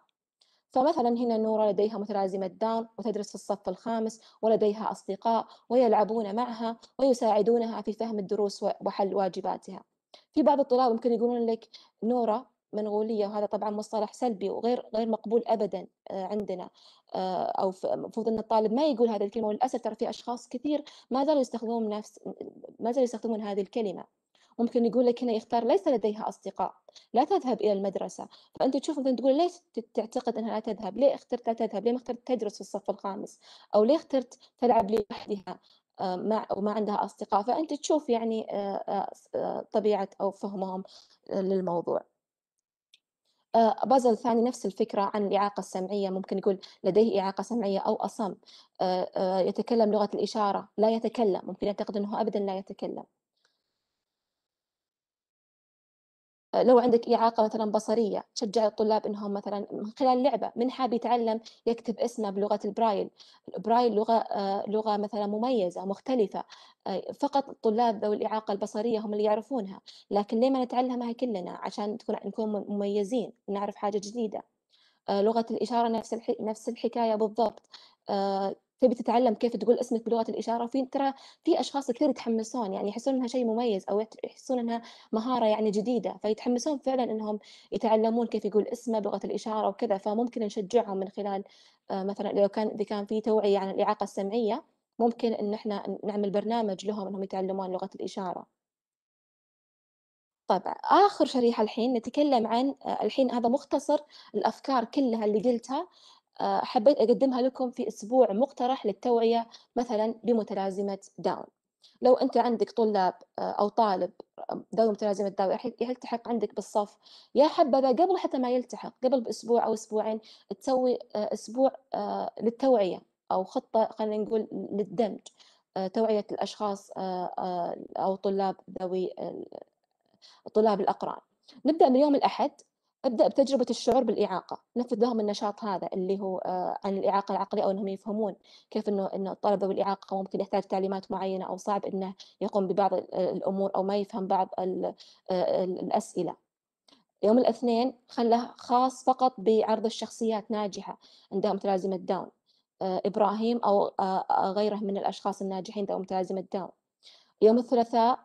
فمثلا هنا نورة لديها متلازمة داون وتدرس في الصف الخامس ولديها أصدقاء ويلعبون معها ويساعدونها في فهم الدروس وحل واجباتها في بعض الطلاب ممكن يقولون لك نورة منغولية وهذا طبعا مصطلح سلبي وغير غير مقبول أبدا آه، عندنا آه، أو المفروض أن الطالب ما يقول هذه الكلمة وللأسف ترى في أشخاص كثير ما زالوا يستخدمون نفس ما زالوا يستخدمون هذه الكلمة ممكن يقول لك هنا يختار ليس لديها أصدقاء لا تذهب إلى المدرسة فأنت تشوف مثلا تقول ليش تعتقد أنها لا تذهب ليه اخترت لا تذهب ليه ما اخترت تدرس في الصف الخامس أو ليه اخترت تلعب لوحدها آه، مع وما عندها أصدقاء فأنت تشوف يعني آه، آه، طبيعة أو فهمهم للموضوع بازل ثاني نفس الفكرة عن الإعاقة السمعية ممكن يقول لديه إعاقة سمعية أو أصم يتكلم لغة الإشارة لا يتكلم ممكن يعتقد أنه أبدا لا يتكلم لو عندك إعاقة مثلا بصرية تشجع الطلاب أنهم مثلا من خلال لعبة من حاب يتعلم يكتب اسمه بلغة البرايل البرايل لغة آه، لغة مثلا مميزة مختلفة آه، فقط الطلاب ذوي الإعاقة البصرية هم اللي يعرفونها لكن ليه ما نتعلمها كلنا عشان تكون نكون مميزين نعرف حاجة جديدة آه، لغة الإشارة نفس نفس الحكاية بالضبط تبي تتعلم كيف تقول اسمك بلغه الاشاره في ترى في اشخاص كثير يتحمسون يعني يحسون انها شيء مميز او يحسون انها مهاره يعني جديده فيتحمسون فعلا انهم يتعلمون كيف يقول اسمه بلغه الاشاره وكذا فممكن نشجعهم من خلال آه، مثلا لو كان اذا كان في توعيه عن الاعاقه السمعيه ممكن ان احنا نعمل برنامج لهم انهم يتعلمون لغه الاشاره طبعا آخر شريحة الحين نتكلم عن آه، الحين هذا مختصر الأفكار كلها اللي قلتها آه، حبيت أقدمها لكم في أسبوع مقترح للتوعية مثلا بمتلازمة داون لو أنت عندك طلاب آه، أو طالب آه، ذوي متلازمة داون يلتحق عندك بالصف يا حبذا قبل حتى ما يلتحق قبل بأسبوع أو أسبوعين تسوي أسبوع للتوعية أو خطة خلينا نقول للدمج توعية الأشخاص أو طلاب ذوي طلاب الأقران نبدأ من يوم الأحد ابدا بتجربه الشعور بالاعاقه نفذ لهم النشاط هذا اللي هو آه، عن الاعاقه العقليه او انهم يفهمون كيف انه انه الطالب ذوي الاعاقه ممكن يحتاج تعليمات معينه او صعب انه يقوم ببعض آه، الامور او ما يفهم بعض آه، الاسئله يوم الاثنين خله خاص فقط بعرض الشخصيات ناجحه عندها متلازمه داون ابراهيم او غيره من الاشخاص الناجحين ذوي متلازمه داون يوم الثلاثاء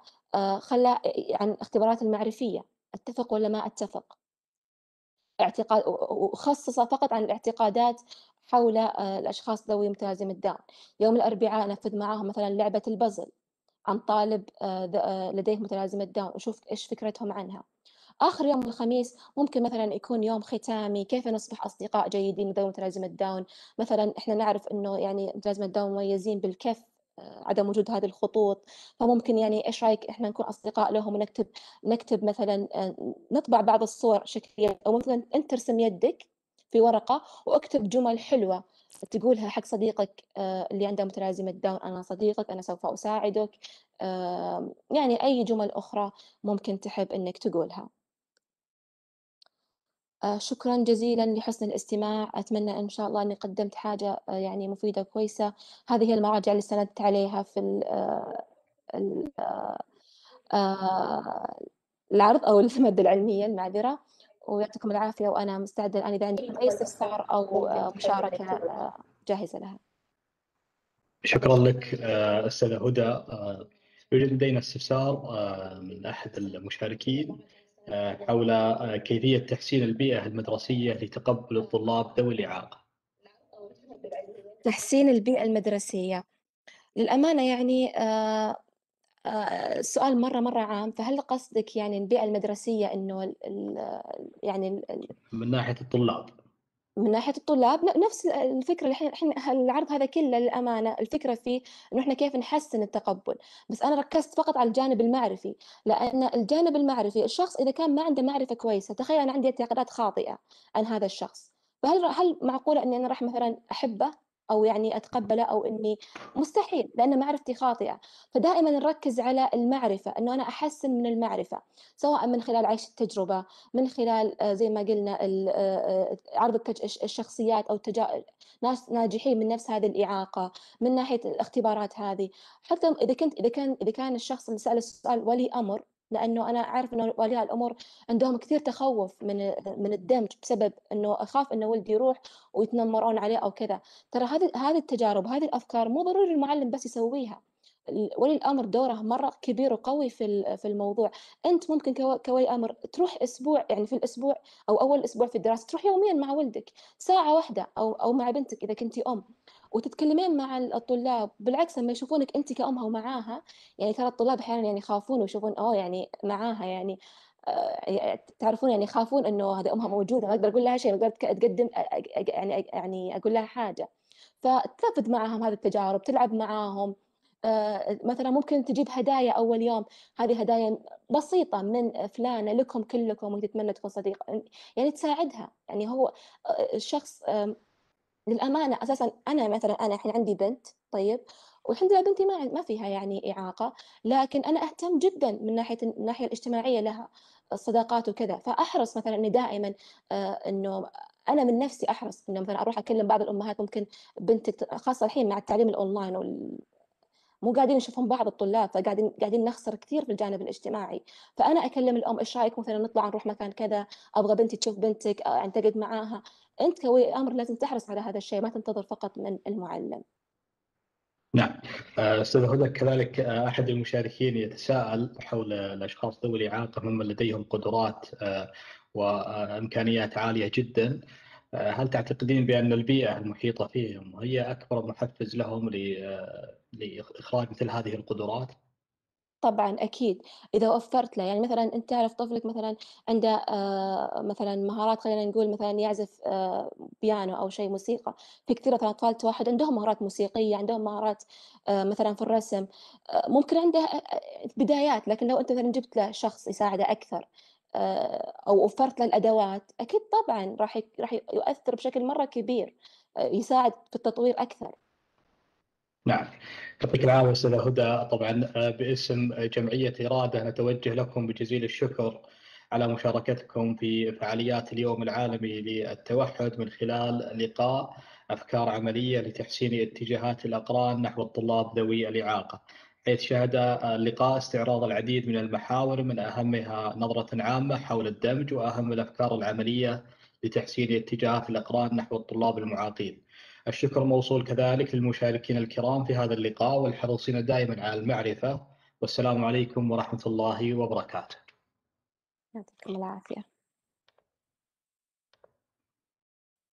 خله عن يعني اختبارات المعرفيه اتفق ولا ما اتفق اعتقاد وخصصه فقط عن الاعتقادات حول آه، الأشخاص ذوي متلازمه الداون يوم الأربعاء نفذ معاهم مثلا لعبة البازل عن طالب آه، آه، لديه متلازمة داون وشوف إيش فكرتهم عنها آخر يوم الخميس ممكن مثلا يكون يوم ختامي كيف نصبح أصدقاء جيدين ذوي متلازمة داون مثلا إحنا نعرف أنه يعني متلازمة داون مميزين بالكف عدم وجود هذه الخطوط فممكن يعني ايش رايك احنا نكون اصدقاء لهم ونكتب نكتب مثلا آه، نطبع بعض الصور شكليه او مثلا انت ترسم يدك في ورقه واكتب جمل حلوه تقولها حق صديقك آه، اللي عنده متلازمه داون انا صديقك انا سوف اساعدك يعني اي جمل اخرى ممكن تحب انك تقولها آه، شكرا جزيلا لحسن الاستماع أتمنى إن شاء الله أني قدمت حاجة آه، يعني مفيدة كويسة هذه هي المراجع اللي استندت عليها في الـ آه، الـ العرض أو المادة العلمية المعذرة ويعطيكم العافية وأنا مستعدة الآن إذا عندكم أي استفسار أو مشاركة جاهزة لها شكرا لك أستاذة هدى يوجد لدينا استفسار من أحد المشاركين حول آه، كيفية تحسين البيئة المدرسية لتقبل الطلاب ذوي الإعاقة تحسين البيئة المدرسية للأمانة يعني السؤال آه، آه، مرة مرة عام فهل قصدك يعني البيئة المدرسية إنه يعني من ناحية الطلاب من ناحيه الطلاب نفس الفكره الحين العرض هذا كله للامانه الفكره فيه انه احنا كيف نحسن التقبل بس انا ركزت فقط على الجانب المعرفي لان الجانب المعرفي الشخص اذا كان ما عنده معرفه كويسه تخيل انا عندي اعتقادات خاطئه عن هذا الشخص فهل هل معقوله اني انا راح مثلا احبه او يعني اتقبله او اني مستحيل لان معرفتي خاطئه فدائما نركز على المعرفه انه انا احسن من المعرفه سواء من خلال عيش التجربه من خلال آه، زي ما قلنا آه، آه، عرض الشخصيات او تجا... ناس ناجحين من نفس هذه الاعاقه من ناحيه الاختبارات هذه حتى اذا كنت اذا كان اذا كان الشخص اللي سال السؤال ولي امر لانه انا اعرف انه اولياء الامور عندهم كثير تخوف من من الدمج بسبب انه اخاف انه ولدي يروح ويتنمرون عليه او كذا ترى هذه هذه التجارب هذه الافكار مو ضروري المعلم بس يسويها ولي الامر دوره مره كبير وقوي في في الموضوع انت ممكن كولي امر تروح اسبوع يعني في الاسبوع او اول اسبوع في الدراسه تروح يوميا مع ولدك ساعه واحده او او مع بنتك اذا كنتي ام وتتكلمين مع الطلاب بالعكس لما يشوفونك انت كامها ومعاها يعني ترى الطلاب احيانا يعني يخافون ويشوفون اوه يعني معاها يعني،, آه، يعني تعرفون يعني يخافون انه هذه امها موجوده ما اقدر اقول لها شيء ما اقدر اتقدم يعني يعني اقول لها حاجه فتنفذ معاهم هذه التجارب تلعب معاهم آه، مثلا ممكن تجيب هدايا اول يوم هذه هدايا بسيطه من فلانه لكم كلكم وتتمنى تكون صديقه يعني تساعدها يعني هو آه، الشخص للامانه اساسا انا مثلا انا الحين عندي بنت طيب والحمد لله بنتي ما ما فيها يعني اعاقه لكن انا اهتم جدا من ناحيه الناحيه الاجتماعيه لها الصداقات وكذا فاحرص مثلا اني دائما آه، انه انا من نفسي احرص انه مثلا اروح اكلم بعض الامهات ممكن بنتك خاصه الحين مع التعليم الاونلاين وال... مو قاعدين نشوفهم بعض الطلاب فقاعدين قاعدين نخسر كثير في الجانب الاجتماعي فانا اكلم الام ايش رايك مثلا نطلع نروح مكان كذا ابغى بنتي تشوف بنتك انتقد معاها أنت كولي أمر لازم تحرص على هذا الشيء ما تنتظر فقط من المعلم نعم آه، استاذ هدى كذلك آه، احد المشاركين يتساءل حول الاشخاص ذوي الاعاقه ممن لديهم قدرات آه، وامكانيات عاليه جدا هل تعتقدين بان البيئه المحيطه فيهم هي اكبر محفز لهم لاخراج مثل هذه القدرات؟ طبعًا أكيد، إذا وفّرت له، يعني مثلًا أنت تعرف طفلك مثلًا عنده آه، مثلًا مهارات خلّينا نقول مثلًا يعزف آه، بيانو أو شيء موسيقى، في كثير مثلًا اطفال واحد عندهم مهارات موسيقية، عندهم مهارات آه، مثلًا في الرسم، ممكن عنده بدايات، لكن لو أنت مثلًا جِبت له شخص يساعده أكثر أو وفّرت له الأدوات، أكيد طبعًا راح راح يؤثّر بشكل مرّة كبير، يساعد في التطوير أكثر. نعم يعطيك العافيه استاذه هدى طبعا آه، باسم جمعيه اراده نتوجه لكم بجزيل الشكر على مشاركتكم في فعاليات اليوم العالمي للتوحد من خلال لقاء افكار عمليه لتحسين اتجاهات الاقران نحو الطلاب ذوي الاعاقه. حيث شهد آه، اللقاء استعراض العديد من المحاور من اهمها نظره عامه حول الدمج واهم الافكار العمليه لتحسين اتجاهات الاقران نحو الطلاب المعاقين. الشكر موصول كذلك للمشاركين الكرام في هذا اللقاء والحريصين دائما على المعرفة والسلام عليكم ورحمة الله وبركاته يعطيكم العافية